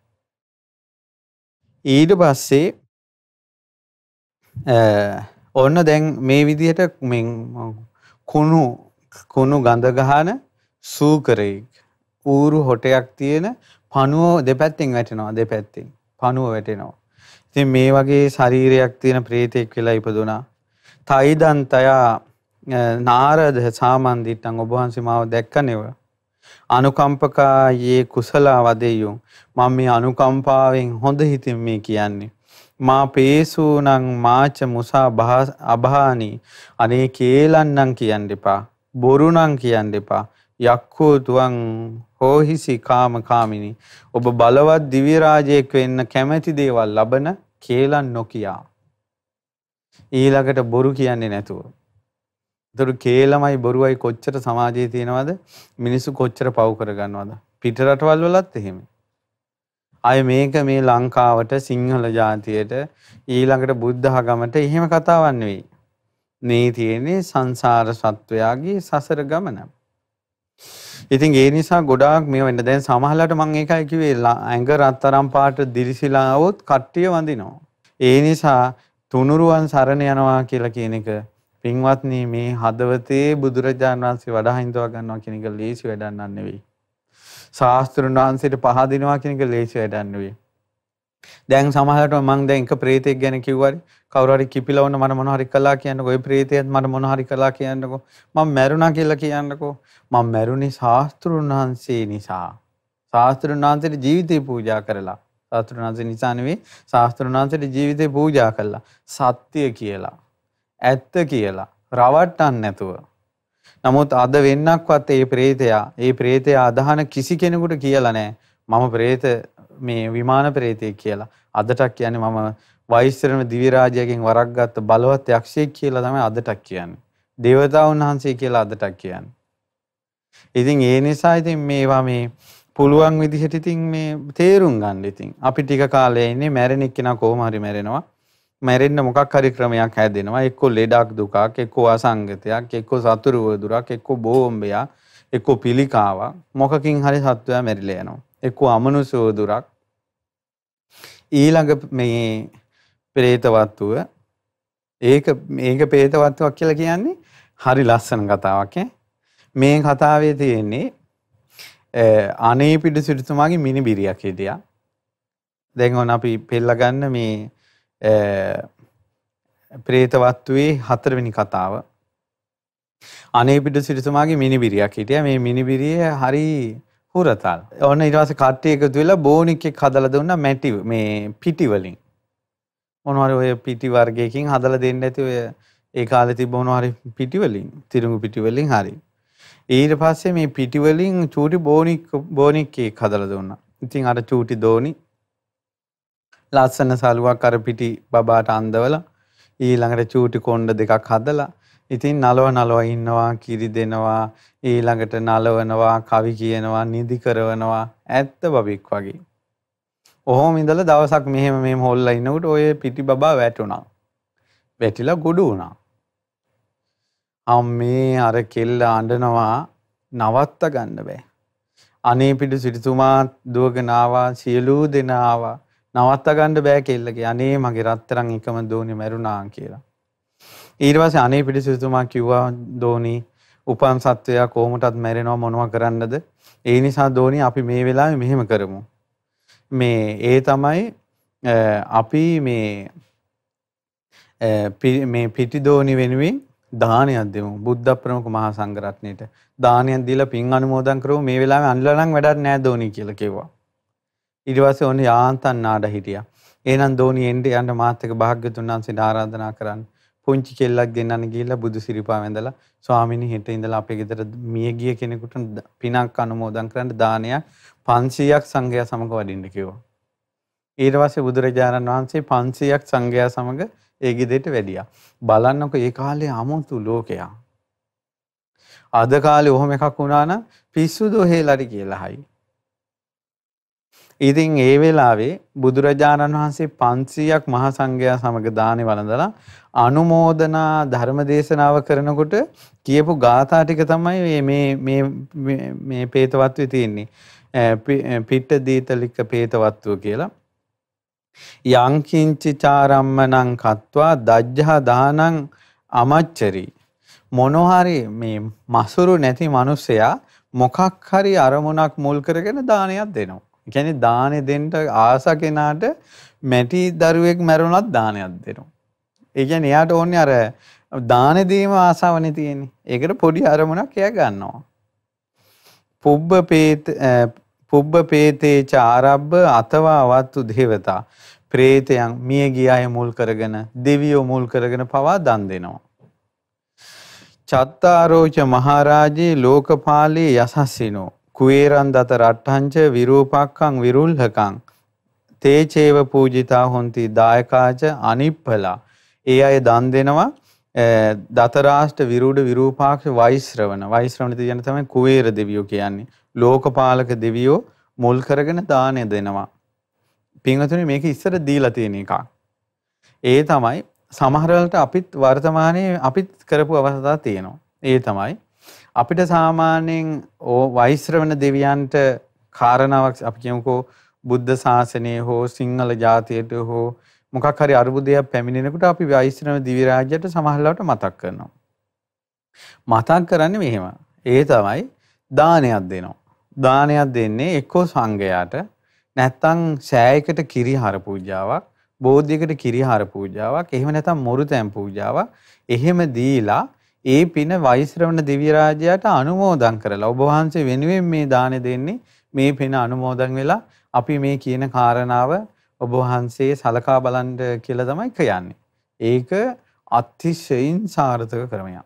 ඊට පස්සේ ඔන්න දැන් මේ විදිහට කුණු කුණු ගඳ ගහන සූකරයෙක් ඌරු හොටයක් තියෙන පණුව දෙපැත්තෙන් වැටෙනවා දෙපැත්තෙන් පණුව වැටෙනවා. ඉතින් මේ වගේ ශරීරයක් තියෙන ප්‍රේතෙක් වෙලා ඉපදුනා. තයිදන්තයා නාරද සාමන්දිට්ටන් ඔබ වහන්සේ මාව දැක්කනේව. අනුකම්පකායේ කුසල වදෙයුම් මම මේ අනුකම්පාවෙන් හොඳ හිතින් මේ කියන්නේ. මා පේසූනං මාච මුසා අභානි අනේ කේලන්නම් කියන්න එපා. බොරුනම් කියන්න එපා. යක්ඛෝ තුවං හෝහිසි කාම කාමිනි ඔබ බලවත් දිව්‍ය රාජයෙක් වෙන්න කැමැති දේවල් ලබන කියලා නොකියා ඊළඟට බොරු කියන්නේ නැතුව දරු කේලමයි බොරුවයි කොච්චර සමාජයේ තියෙනවද මිනිස්සු කොච්චර පව් කරගන්නවද පිට රටවල් වලත් එහෙම අය මේක මේ ලංකාවට සිංහල ජාතියට ඊළඟට බුද්ධඝමට එහෙම කතාවක් නෙවෙයි මේ තියෙන්නේ සංසාර සත්වයාගේ සසර ගමනක් ඉතින් ඒ නිසා ගොඩාක් මේ වෙන්න දැන් සමහරලාට මම ඒකයි කිව්වේ ඇඟ රත්තරම් පාට දිලිසිලා આવොත් කට්ටිය වඳිනවා. ඒ නිසා තුනුරුවන් සරණ යනවා කියලා කියන එක පින්වත්නි මේ හදවතේ බුදුරජාණන් වහන්සේ වඩා හින්දවා ගන්නවා කියන එක ලේසි වැඩක් නෙවෙයි. ශාස්ත්‍රඥ වහන්සේට පහදිනවා කියන එක ලේසි වැඩක් නෙවෙයි. දැන් සමහරට මං දැන් එක ප්‍රේතෙක් ගැන කිව්වරි කවුරු හරි කිපිලා වුණ මට මොන හරි කළා කියන්නකෝ ඒ ප්‍රේතයත් මට මොන හරි කළා කියන්නකෝ මම මැරුණා කියලා කියන්නකෝ මම මැරුණේ ශාස්ත්‍රුන් වහන්සේ නිසා ශාස්ත්‍රුන් වහන්සේට ජීවිතේ පූජා කරලා ශාස්ත්‍රුන් වහන්සේ නිසා නෙවෙයි ශාස්ත්‍රුන් වහන්සේට ජීවිතේ පූජා කළා සත්‍ය කියලා ඇත්ත කියලා රවට්ටන්න නැතුව නමුත් අද වෙන්නක්වත් ඒ ප්‍රේතයා ඒ ප්‍රේතයා අදහන කිසි කෙනෙකුට කියලා නැහැ මම ප්‍රේත මේ විමාන ප්‍රේතයෙක් කියලා. අදටක් කියන්නේ මම වෛශ්‍රම දිවිරාජයකින් වරක් ගත්ත බලවත් යක්ෂයෙක් කියලා තමයි අදටක් කියන්නේ. දේවතාවුන් වහන්සේ කියලා අදටක් කියන්නේ. ඉතින් ඒ නිසා ඉතින් මේවා මේ පුළුවන් විදිහට ඉතින් මේ තේරුම් ගන්න ඉතින් අපි ටික කාලේ ඉන්නේ මැරෙන එක්කෙනා කොහොම හරි මැරෙනවා. මැරෙන්න මොකක් හරි ක්‍රමයක් හැදෙනවා. එක්ක ලෙඩක් දුකක්, එක්ක අසංගතයක්, එක්ක සතුරු වදුරක්, එක්ක බෝම්බයක්, එක්ක පිළිකාවක් මොකකින් හරි සත්වයා මැරිලා යනවා. එක්ක අමනුෂ්‍ය දුරක් ඊළඟ මේ പ്രേතවත්තුව ඒක මේක പ്രേතවත්තුවක් කියලා කියන්නේ හරි ලස්සන කතාවක් මේ කතාවේ තියෙන්නේ අනේපිඩ සිටුතුමාගේ මිනිබිරියක් හිටියා. දැන් ඕන අපි පෙල්ලා ගන්න මේ പ്രേතවත්තුවේ හතරවෙනි කතාව. අනේපිඩ සිටුතුමාගේ මිනිබිරියක් හිටියා. මේ මිනිබිරිය හරි හුරතල්. ඔන්න ඊට පස්සේ කට්ටිය එකතු වෙලා බෝනික් එකක් හදලා දුන්නා මැටි මේ පිටි වලින්. මොනවාරි ඔය පිටි වර්ගයකින් හදලා දෙන්න ඇති ඔය ඒ කාලේ තිබ්බ මොනවාරි පිටි වලින්, තිරුඟු පිටි වලින් හරි. ඊට පස්සේ මේ පිටි වලින් චූටි බෝනික් බෝනික් එකක් හදලා දුන්නා. ඉතින් අර චූටි දෝනි ලස්සන සලුවක් අර පිටි බබාට අන්දවලා ඊළඟට චූටි කොණ්ඩ දෙකක් හදලා ඉතින් නලව නලව ඉන්නවා කිරි දෙනවා ඊළඟට නලවනවා කවි කියනවා නිදි කරවනවා ඇත්ත බබෙක් වගේ. ඔහොම ඉඳලා දවසක් මෙහෙම මෙහෙම හොල්ලා ඉන්නකොට ඔය පිටි බබා වැටුණා. වැටිලා ගොඩු වුණා. අම්මේ අර කෙල්ල අඬනවා නවත්ත ගන්න බෑ. අනේ පිටු සිටුතුමා දුවගෙන ආවා සියලු දෙනා ආවා නවත්ත ගන්න බෑ කෙල්ලගේ අනේ මගේ රත්තරන් එකම දෝනේ මැරුණා කියලා ඊර්වාස අනේ පිටි සිතුමා කිව්වා දෝනී උපන් සත්වයා කෝමටත් මැරෙනවා මොනවා කරන්නද ඒ නිසා දෝනි අපි මේ වෙලාවේ මෙහෙම කරමු මේ ඒ තමයි අපි මේ මේ පිටි දෝනි වෙනුවෙන් දානයක් දෙමු බුද්ධ ප්‍රමුඛ මහා සංඝරත්නයට දානයක් දීලා පින් අනුමෝදන් කරමු මේ වෙලාවේ අන්ලලන් වැඩක් නෑ දෝනි කියලා කිව්වා ඊට පස්සේ ඕනේ යාන්තම් නාඩ හිටියා එහෙනම් දෝනි එන්න යන්න මාත් එක භාග්‍යතුන් වහන්සේට ආරාධනා කරන්න පුංචි කෙල්ලක් ගෙන්නන්න ගිහිල්ලා බුදු සිරිපා වැඳලා ස්වාමීනි හෙට ඉඳලා අපේ ගෙදර මිය ගිය කෙනෙකුට පිනක් අනුමෝදන් කරන්න දානයක් 500ක් සංඝයා සමග වඩින්න කිව්වා. ඊට පස්සේ බුදුරජාණන් වහන්සේ 500ක් සංඝයා සමග ඒ ගෙදරට වැඩියා. බලන්නකො ඒ කාලේ 아무තු ලෝකයා. අද කාලේ ඔහොම එකක් වුණා නම් පිස්සු දොහේලාරි කියලායි. ඉතින් ඒ වෙලාවේ බුදුරජාණන් වහන්සේ 500ක් මහා සංඝයා සමග දානේ වළඳලා අනුමෝදනා ධර්ම දේශනාව කරනකොට කියපු ගාථා ටික තමයි මේ මේ මේ පේතවත්වේ තියෙන්නේ පිට දීතලික පේතවත්ව කියලා යංකින්චි චාරම්මනං කତ୍වා දජ්ජහ දානං අමච්චරි මොනහරි මේ මසුරු නැති මිනිසයා මොකක් හරි අරමුණක් මුල් කරගෙන දානයක් දෙනවා ඒ කියන්නේ දානෙ දෙන්න ආස කෙනාට මැටි දරුවෙක් මැරුණත් දානයක් දෙනවා. ඒ කියන්නේ එයාට ඕනේ අර දානෙ දීම ආසාවනේ තියෙන්නේ. ඒකට පොඩි අරමුණක් එයා ගන්නවා. පුබ්බ පේත පුබ්බ පේතේ චාරබ්බ අතවා වත්තු දේවතා ප්‍රේතයන් මිය ගිය අය මුල් කරගෙන දෙවියෝ මුල් කරගෙන පවා දන් දෙනවා. චත්තාරෝච මහරජේ ලෝකපාලේ යසස්සිනෝ කුවේරන් දත රට්ඨංච විරූපක්ඛං විරුල්හකං තේචේව පූජිතා හොಂತಿ දායකාච අනිප්පලා ඒ අය දන් දෙනවා දත රාෂ්ට විරුඩ විරූපාක්ෂ වෛශ්‍රවණ වෛශ්‍රවණ කියන තමයි කුවේර දෙවියෝ කියන්නේ ලෝකපාලක දෙවියෝ මුල් කරගෙන දානය දෙනවා පින්වතුනි මේක ඉස්සර දීලා තියෙන එකක් ඒ තමයි සමහර වෙලට අපිත් වර්තමානයේ අපිත් කරපු අවස්ථා තියෙනවා ඒ තමයි අපිට සාමාන්‍යයෙන් ඕ වෛශ්‍රවණ දෙවියන්ට කාරණාවක් අපි කියමුකෝ බුද්ධ ශාසනය හෝ සිංහල ජාතියට හෝ මොකක් හරි අර්බුදයක් පැමිණෙනකොට අපි වෛශ්‍රව දිවි රාජ්‍යයට සමහරවිට මතක් කරනවා. මතක් කරන්නේ මෙහෙම. ඒ තමයි දානයක් දෙනවා. දානයක් දෙන්නේ එක්කෝ සංඝයාට නැත්තම් සෑයකට කිරිහාර පූජාවක් බෝධියකට කිරිහාර පූජාවක් එහෙම නැත්නම් මොරුතැන් පූජාවක් එහෙම දීලා ඒ පින වෛශ්‍රවණ දිව්‍ය රාජ්‍යයට අනුමෝදන් කරලා ඔබ වහන්සේ වෙනුවෙන් මේ දානෙ දෙන්නේ මේ පින අනුමෝදන් වෙලා අපි මේ කියන කාරණාව ඔබ වහන්සේ සලකා බලන්න කියලා තමයි කියන්නේ. ඒක අතිශයින් සාර්ථක ක්‍රමයක්.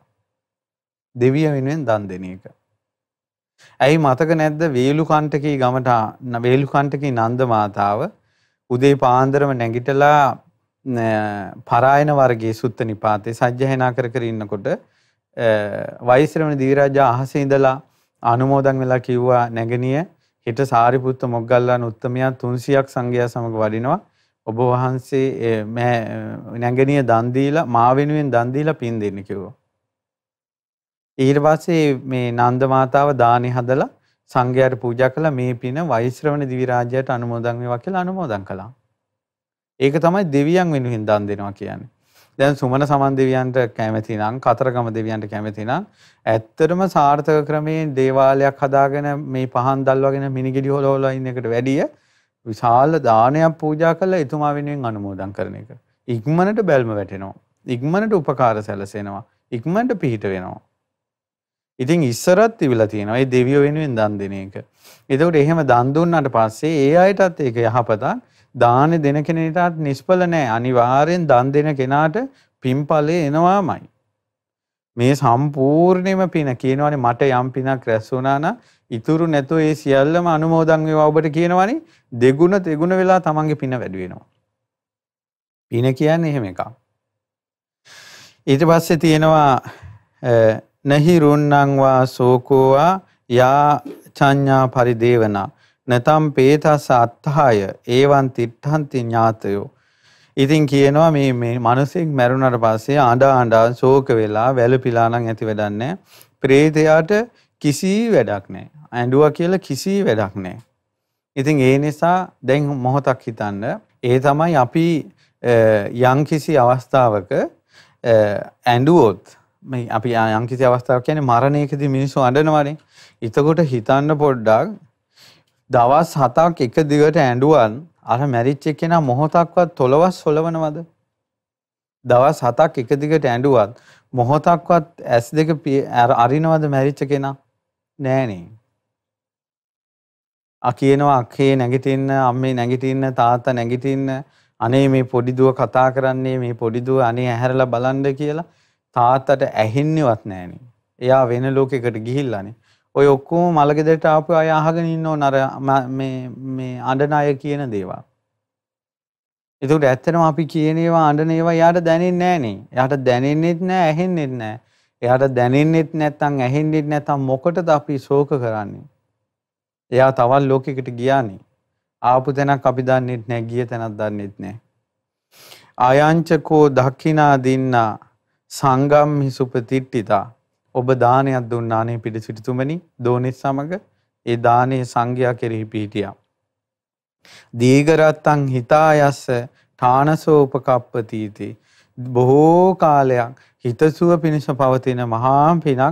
දෙවිය වෙනුවෙන් දන් දෙන එක. ඇයි මතක නැද්ද වේලුකණ්ඨකී ගමට වේලුකණ්ඨකී නන්ද මාතාව උදේ පාන්දරම නැගිටලා පරායන වර්ගයේ සුත්ත නිපාතේ සජ්ජහනා කර කර ඉන්නකොට වෛශ්‍රවණ දීරජා අහසේ ඉඳලා අනුමෝදන් වෙලා කිව්වා නැගණිය හිට සාරිපුත්ත මොග්ගල්ලාන උත්තමයා 300ක් සංඝයා සමග වඩිනවා ඔබ වහන්සේ නැගණිය දන් දීලා මා වෙනුවෙන් දන් දීලා පින් දෙන්න කිව්වා ඊට පස්සේ මේ නන්ද මාතාව දානි හදලා සංඝයාට පූජා කළා මේ පින වෛශ්‍රවණ දිවිරාජයට අනුමෝදන් වේවා කියලා අනුමෝදන් කළා ඒක තමයි දෙවියන් වෙනුවෙන් දන් දෙනවා කියන්නේ දැන් සුමන සමන් දෙවියන්ට කැමති නම් කතරගම දෙවියන්ට කැමති නම් ඇත්තටම සාර්ථක ක්‍රමයෙන් දේවාලයක් හදාගෙන මේ පහන් දැල්වගෙන මිනිගිඩි හොලවලා ඉන්න එකට වැඩිය විශාල දානයක් පූජා කරලා එතුමා වෙනුවෙන් අනුමෝදන් කරන එක. ඉක්මනට බැල්ම වැටෙනවා. ඉක්මනට උපකාර සැලසෙනවා. ඉක්මනට පිහිට වෙනවා. ඉතින් ඉස්සරත් තිබිලා තියෙනවා ඒ දෙවියෝ වෙනුවෙන් දන් දෙන එක. එතකොට එහෙම දන් දුන්නාට පස්සේ ඒ අයටත් ඒක යහපතක්. දාන දෙන කෙනෙටත් නිෂ්ඵල නෑ අනිවාර්යෙන් දන් දෙන කෙනාට පින්ඵලේ එනවාමයි. මේ සම්පූර්ණයම පින කියනවනේ මට යම් පිනක් රැස් වුණා නම් ඉතුරු නැතෝ ඒ සියල්ලම අනුමෝදන් වේවා ඔබට කියනවනේ දෙගුණ තෙගුණ වෙලා තමන්ගේ පින වැඩි වෙනවා. පින කියන්නේ එහෙම එකක්. ඊට පස්සේ තියෙනවා නහි රුන්නං වා සෝකෝවා යා චඤ්ඤා පරිදේවනා නැතම් පේතස අත්හාය ඒවන් තිට්ටන්ති ඥාතයෝ. ඉතින් කියනවා මේ මේ මනසෙක් මැරුණට පස්සේ අඬා අඬා ශෝක වෙලා වැළපිලානම් ඇති වැඩන්නේ. ප්‍රේතයාට කිසි වැඩක් නැහැ. ඇඬුවා කියලා කිසි වැඩක් නැහැ. ඉතින් ඒ නිසා දැන් මොහොතක් හිතන්න ඒ තමයි අපි යම්කිසි අවස්ථාවක ඇඬුවොත් මේ අපි යම්කිසි අවස්ථාවක් කියන්නේ මරණයකදී මිනිස්සු අඬනවානේ. එතකොට හිතන්න පොඩ්ඩක් දවස් 7ක් එක දිගට ඇඬුවන් අර මැරිච්ච කෙනා මොහොතක්වත් තොලවස් සොලවනවද? දවස් 7ක් එක දිගට ඇඬුවත් මොහොතක්වත් ඇස් දෙක අරිනවද මැරිච්ච කෙනා? නෑනේ. ආ කියනවා අක්කේ නැගිටින්න අම්මේ නැගිටින්න තාත්තා නැගිටින්න අනේ මේ පොඩි දුව කතා කරන්නේ මේ පොඩි දුව අනේ ඇහැරලා බලන්න කියලා තාත්තට ඇහෙන්නේවත් නැහනේ. එයා වෙන ලෝකයකට ගිහිල්ලානේ. ඔය ඔක්කෝ මළගෙදට ආපු අය අහගෙන ඉන්නෝ නර මේ අඩන අය කියන දේවා. එතුට ඇත්තනම අපි කියනවා අඩනේවා යාට දැනෙන් නෑනේ යට දැනෙන්නෙත් නෑ ඇහෙන්නෙත් නෑ එයාට දැනෙන්නෙත් නැත්තං ඇහෙන්නෙත් නැතම් මොකටද අපි ශෝක කරන්නේ. එයා තවල් ලෝකෙකට ගියානේ. ආපු තැනක් අපි දන්නෙත් නෑ ගිය තැනක් දන්නෙත් නෑ. ආයංචකෝ දක්කිනා දින්නා සංගම් හිසුපතිට්ටිතා ඔබ දානයක් දුන්නා අනේ පිළිසිටුමනි දෝනිත් සමග ඒ දානයේ සංඝයා කෙරෙහි පිහිටියා. දීගරත්තං හිතායස්ස ඨානසෝපකප්පතිති බොහෝ කාලයක් හිතසුව පිණිස පවතින මහා පිනක්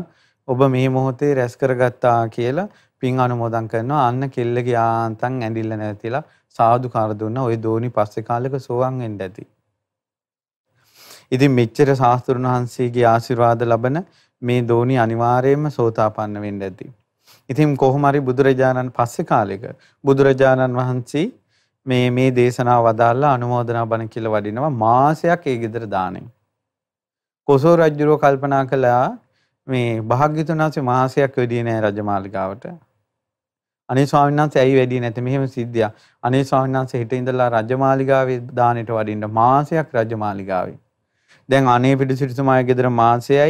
ඔබ මේ මොහොතේ රැස් කරගත්තා කියලා පින් අනුමෝදන් කරනවා අන්න කෙල්ලගේ ආන්තන් ඇඳිල්ල නැතිලා සාදුකාර දුන්න ওই දෝනි පස්සේ කාලෙක සෝවන් වෙන්න ඇති. ඉතින් මෙච්චර සාස්තුරුන් වහන්සේගේ ආශිර්වාද ලබන මේ දෝණි අනිවාර්යයෙන්ම සෝතාපන්න වෙන්න ඇති. ඉතින් කොහොම හරි බුදුරජාණන් පස්සේ කාලෙක බුදුරජාණන් වහන්සේ මේ මේ දේශනාව වදාලා අනුමෝදනා බණ කියලා වඩිනවා මාසයක් ඒ ගෙදර දාණයෙන්. කොසෝ රජුරෝ කල්පනා කළා මේ භාග්‍යතුන් වහන්සේ මාසයක් වෙදී නෑ රජමාලිගාවට. අනේ ස්වාමීන් වහන්සේ ඇයි වැඩි නැති මෙහෙම සිද්ධිය. අනේ ස්වාමීන් වහන්සේ හිට ඉඳලා රජමාලිගාවේ දානෙට වඩින්න මාසයක් රජමාලිගාවේ. දැන් අනේ පිටු සිටුමාය ගෙදර මාසයයි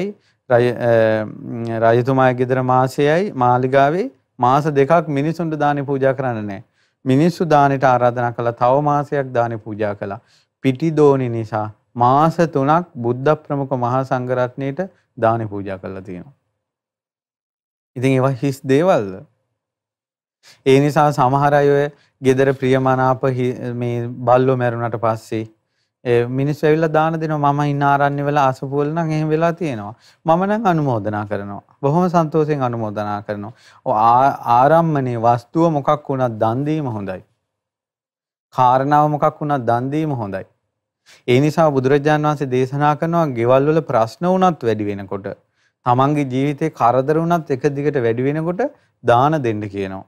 රජතුමාගේ ගෙදර මාසයයි මාලිගාවේ මාස දෙකක් මිනිසුන්ට දානි පූජා කරන්න නෑ. මිනිස්සු දානට ආරාධනා කළා තව මාසයක් දානි පූජා කළා. පිටි දෝනි නිසා මාස 3ක් බුද්ධ ප්‍රමුඛ මහා සංඝරත්නයට දානි පූජා කළා තියෙනවා. ඉතින් ඒවා හිස් දේවල්ද? ඒ නිසා සමහර අය ගෙදර ප්‍රියමනාප මේ බල්ලෝ මැරුණට පස්සේ මිනිස්සු ඇවිල්ලා දාන දෙනවා මම ඉන්න ආරණ්‍ය වල අසපුවල නම් එහෙම වෙලා තියෙනවා මම නම් අනුමෝදනා කරනවා බොහොම සන්තෝෂයෙන් අනුමෝදනා කරනවා ආරම්මනේ වස්තුව මොකක් වුණත් දන් දීම හොඳයි කාරණාව මොකක් වුණත් දන් දීම හොඳයි ඒ නිසා බුදුරජාන් වහන්සේ දේශනා කරනවා ගෙවල් වල ප්‍රශ්න වුණත් වැඩි වෙනකොට තමන්ගේ ජීවිතේ කරදර වුණත් එක දිගට වැඩි වෙනකොට දාන දෙන්න කියනවා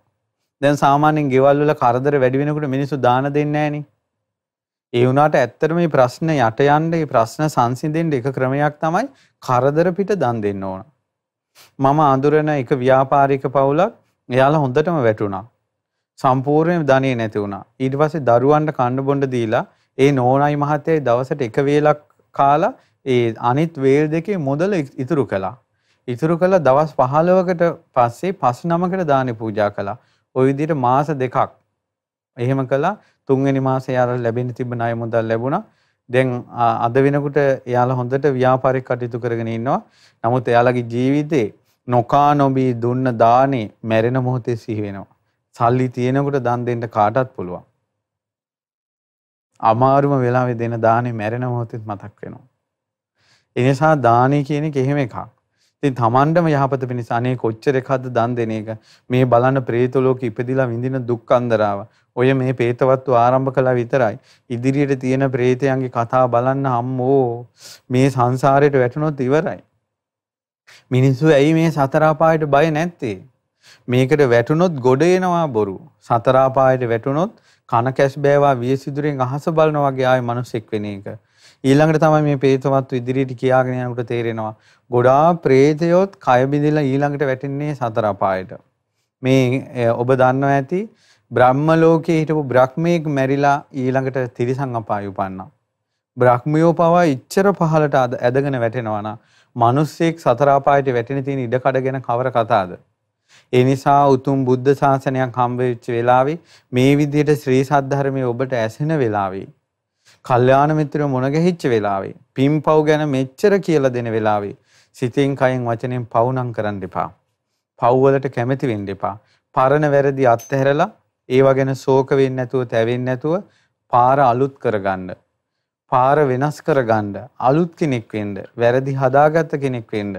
දැන් සාමාන්‍යයෙන් ගෙවල් වල කරදර වැඩි වෙනකොට මිනිස්සු දාන දෙන්නේ නැහනේ ඒ වුණාට ඇත්තට මේ ප්‍රශ්න යට යන්න මේ ප්‍රශ්න සංසිඳෙන්න එක ක්‍රමයක් තමයි කරදර පිට දන් දෙන්න ඕන. මම අඳුරන එක ව්‍යාපාරික පවුලක් එයාලා හොඳටම වැටුණා. සම්පූර්ණයෙන් ධනෙ නැති වුණා. ඊට පස්සේ දරුවන්ට කන්න බොන්න දීලා ඒ නෝනායි මහත්තයයි දවසට එක වේලක් කාලා ඒ අනිත් වේල් දෙකේ මුදල ඉතුරු කළා. ඉතුරු කළ දවස් 15කට පස්සේ පස් නමකට දානි පූජා කළා. ওই විදිහට මාස දෙකක් එහෙම කළා තුන්වෙනි මාසේ යාර ලැබෙන්න තිබුණ අය මුදල් ලැබුණා. දැන් අද වෙනකොට එයාලා හොඳට ව්‍යාපාරික කටයුතු කරගෙන ඉන්නවා. නමුත් එයාලගේ ජීවිතේ නොකා නොබී දුන්න දානේ මැරෙන මොහොතේ සිහි වෙනවා. සල්ලි තියෙනකොට දන් දෙන්න කාටවත් පුළුවන්. අමාරුම වෙලාවේ දෙන දානේ මැරෙන මොහොතෙත් මතක් වෙනවා. ඒ නිසා දානේ කියන එක එහෙම එකක්. ඉතින් Tamandම යහපත පිණිස අනේ කොච්චර එකක්ද දන් දෙන එක මේ බලන්න ප්‍රේත ලෝකෙ ඉපදිලා විඳින දුක් අන්දරාව ඔය මේ പ്രേතවත්තු ආරම්භ කළා විතරයි. ඉදිරියට තියෙන പ്രേතයන්ගේ කතා බලන්න අම්මෝ මේ සංසාරයට වැටුනොත් ඉවරයි. මිනිස්සු ඇයි මේ සතර අපායට බය නැත්තේ? මේකට වැටුනොත් ගොඩ එනවා බොරු. සතර අපායට වැටුනොත් කන කැස් බෑවා වියසිදුරෙන් අහස බලනවා වගේ ආයේ මිනිස්සෙක් වෙන එක. ඊළඟට තමයි මේ പ്രേතවත්තු ඉදිරියට කියාගෙන යනකොට තේරෙනවා. ගොඩා പ്രേතයොත් කය බිඳිලා ඊළඟට වැටෙන්නේ සතර අපායට. මේ ඔබ දන්නවා ඇති බ්‍රහ්ම ලෝකයේ හිටපු බ්‍රහ්මයෙක් මැරිලා ඊළඟට තිරිසන් අපාය උපන්නා. බ්‍රහ්මියෝ පවා ඉච්චර පහලට අද ඇදගෙන වැටෙනවා නම් මිනිස්සෙක් සතර අපායට වැටෙන තියෙන ඉඩ කඩ ගැන කවර කතාවද? ඒ නිසා උතුම් බුද්ධ ශාසනයක් හම්බ වෙච්ච වෙලාවේ මේ විදිහට ශ්‍රී සද්ධර්මයේ ඔබට ඇසෙන වෙලාවේ කල්යාණ මිත්‍රයෝ මුණ ගැහිච්ච වෙලාවේ පින්පව් ගැන මෙච්චර කියලා දෙන වෙලාවේ සිතෙන් කයෙන් වචනෙන් පවුනම් කරන්න එපා. පව් වලට කැමැති වෙන්න එපා. පරණ වැරදි අත්හැරලා ඒව ගැන ශෝක වෙන්නේ නැතුව තැවෙන්නේ නැතුව පාර අලුත් කරගන්න. පාර වෙනස් කරගන්න. අලුත් කෙනෙක් වෙන්න. වැරදි හදාගත්ත කෙනෙක් වෙන්න.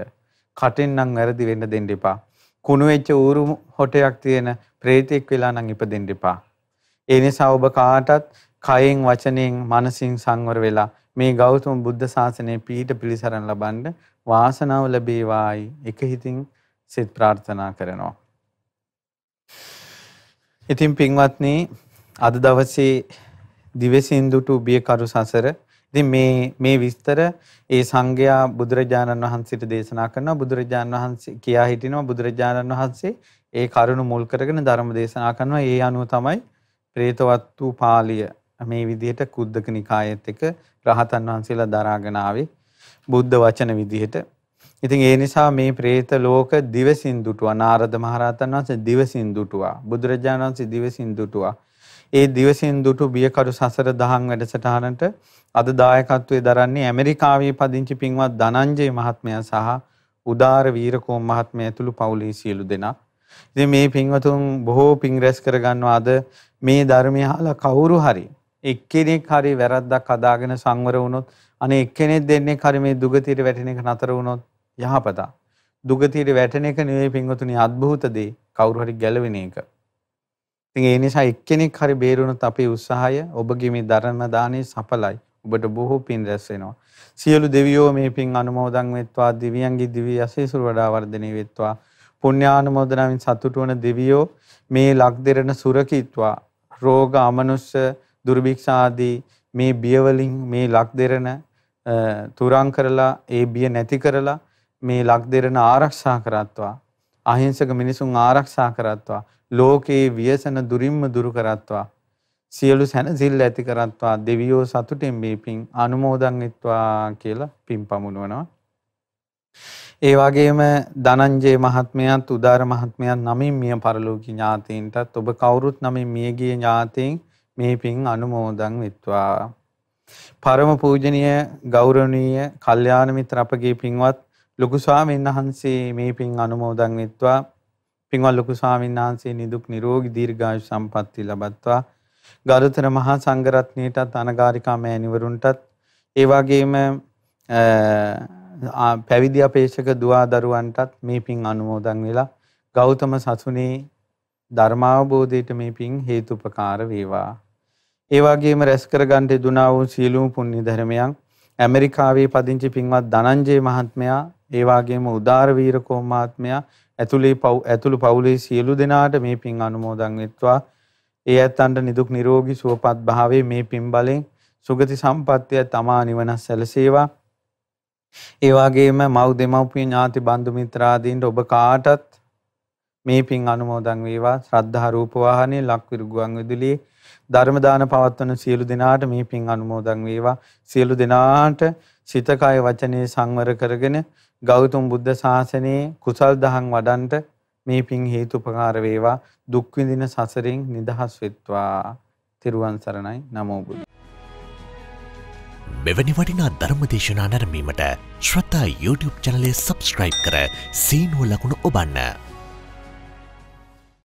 කටෙන් නම් වැරදි වෙන්න දෙන්න එපා. කුණු වෙච්ච ඌරු හොටයක් තියෙන ප්‍රේතෙක් වෙලා නම් ඉපදෙන්න එපා. ඒ නිසා ඔබ කාටත් කයෙන් වචනයෙන් මනසින් සංවර වෙලා මේ ගෞතම බුද්ධ ශාසනය පීඨ පිළිසරණ ලබන්න වාසනාව ලැබේවායි එක හිතින් සිත ප්‍රාර්ථනා කරනවා. ඉතින් පින්වත්නි අද දවසේ දිවසින්දුට උබියකරු සසර ඉතින් මේ මේ විස්තර ඒ සංඝයා බුදුරජාණන් වහන්සේට දේශනා කරනවා බුදුරජාණන් වහන්සේ කියා හිටිනවා බුදුරජාණන් වහන්සේ ඒ කරුණ මුල් කරගෙන ධර්ම දේශනා කරනවා ඒ අනුව තමයි പ്രേතවත්තු පාළිය මේ විදිහට කුද්දක නිකායෙත් එක රහතන් වහන්සේලා දරාගෙන ආවේ බුද්ධ වචන විදිහට ඉතින් ඒ නිසා මේ പ്രേත ලෝක දිවසින් දුටුවා නාරද මහරහතන් වහන්සේ දිවසින් දුටුවා බුදුරජාණන් වහන්සේ දිවසින් දුටුවා ඒ දිවසින් දුටු බියකරු සසර දහම් වැඩසටහනට අද දායකත්වයේ දරන්නේ ඇමරිකාවේ පදිංචි පින්වත් ධනංජය මහත්මයා සහ උදාර වීරකෝම් මහත්මයා ඇතුළු පවුලේ සියලු දෙනා ඉතින් මේ පින්වතුන් බොහෝ පින් රැස් කරගන්නවා අද මේ ධර්මය අහලා කවුරු හරි එක්කෙනෙක් හරි වැරද්දක් හදාගෙන සංවර වුණොත් අනේ එක්කෙනෙක් දෙන්නේ හරි මේ දුගතියට වැටෙන එක නතර වුණොත් යහපතක්. දුගතියට වැටෙන එක නෙවෙයි පින්වතුනි අద్භූත දේ කවුරු හරි ගැලවෙන එක. ඉතින් ඒ නිසා එක්කෙනෙක් හරි බේරුණොත් අපේ උත්සාහය ඔබගේ මේ දරණ දානේ සඵලයි. ඔබට බොහෝ පින් රැස් වෙනවා. සියලු දෙවියෝ මේ පින් අනුමෝදන් වෙත්වා දිවියන්ගේ දිවි යසීසුර වඩා වර්ධනය වෙත්වා. පුණ්‍යානුමෝදනාවෙන් සතුටු වන දෙවියෝ මේ ලක් දෙරණ සුරකිත්වා. රෝග අමනුෂ්‍ය දුර්භික්ෂ ආදී මේ බිය වලින් මේ ලක් දෙරණ තුරන් කරලා ඒ බිය නැති කරලා මේ ලක්දෙරණ ආරක්ෂා කරත්වා අහිංසක මිනිසුන් ආරක්ෂා කරත්වා ලෝකයේ ව්‍යසන දුරින්ම දුරු කරත්වා සියලු සැනසිල්ල ඇති කරත්වා දෙවියෝ සතුටින් මේ පින් අනුමෝදන් වෙත්වා කියලා පින් පමුණුවනවා. ඒ වගේම ධනංජය මහත්මයාත් උදාර මහත්මයාත් නමින් මිය පරලෝකී ඥාතීන්ටත් ඔබ කවුරුත් නමින් මිය ගිය ඥාතීන් මේ පින් අනුමෝදන් වෙත්වා. පරම පූජනීය ගෞරවනීය කල්යාණ මිත්‍ර අපගේ පින්වත් ලොකු ස්වාමීන් වහන්සේ මේ පින් අනුමෝදන් වෙත්වා පින්වත් ලොකු ස්වාමීන් වහන්සේ නිදුක් නිරෝගී දීර්ඝායු සම්පන්නිය ලබත්වා ගරුතර මහා සංඝරත්නයටත් අනගාരികා මෑණිවරුන්ටත් ඒ වගේම පැවිදි අපේක්ෂක දුවා දරුවන්ටත් මේ පින් අනුමෝදන් වෙලා ගෞතම සසුනේ ධර්මාවබෝධයට මේ පින් හේතුපකාර වේවා. ඒ වගේම රැස් කරගන්න දුනා වූ සියලුම පුණ්‍ය ධර්මයන් ඇමරිකාවේ පදිංචි පින්වත් ධනංජය මහත්මයා ඒ වගේම උදාර වීරකෝ මහත්මයා ඇතුළේ පව් ඇතුළු පවුලේ සියලු දෙනාට මේ පින් අනුමෝදන් වෙත්වා ඒ ඇත්තන්ට නිදුක් නිරෝගී සුවපත් භාවයේ මේ පින් බලෙන් සුගති සම්පත්තිය තමා නිවන සැලසේවා ඒ වගේම මව් දෙමව්පිය ඥාති බන්දු මිත්‍රාදීන්ට ඔබ කාටත් මේ පින් අනුමෝදන් වේවා ශ්‍රද්ධා රූප වාහනේ ලක්විරු ගුවන් විදුලියේ ධර්ම දාන පවත්වන සියලු දෙනාට මේ පින් අනුමෝදන් වේවා. සියලු දෙනාට සිත කය වචනේ සංවර කරගෙන ගෞතම බුද්ධ ශාසනයේ කුසල් දහම් වඩන්ට මේ පින් හේතුපකාර වේවා. දුක් විඳින සසරින් නිදහස් වෙත්වා. තිරුවන් සරණයි නමෝ බුදු. මෙවැනි වටිනා ධර්ම දේශනා නැරඹීමට ශ්‍රතා YouTube චැනලය subscribe කර සීනුව ලකුණ ඔබන්න.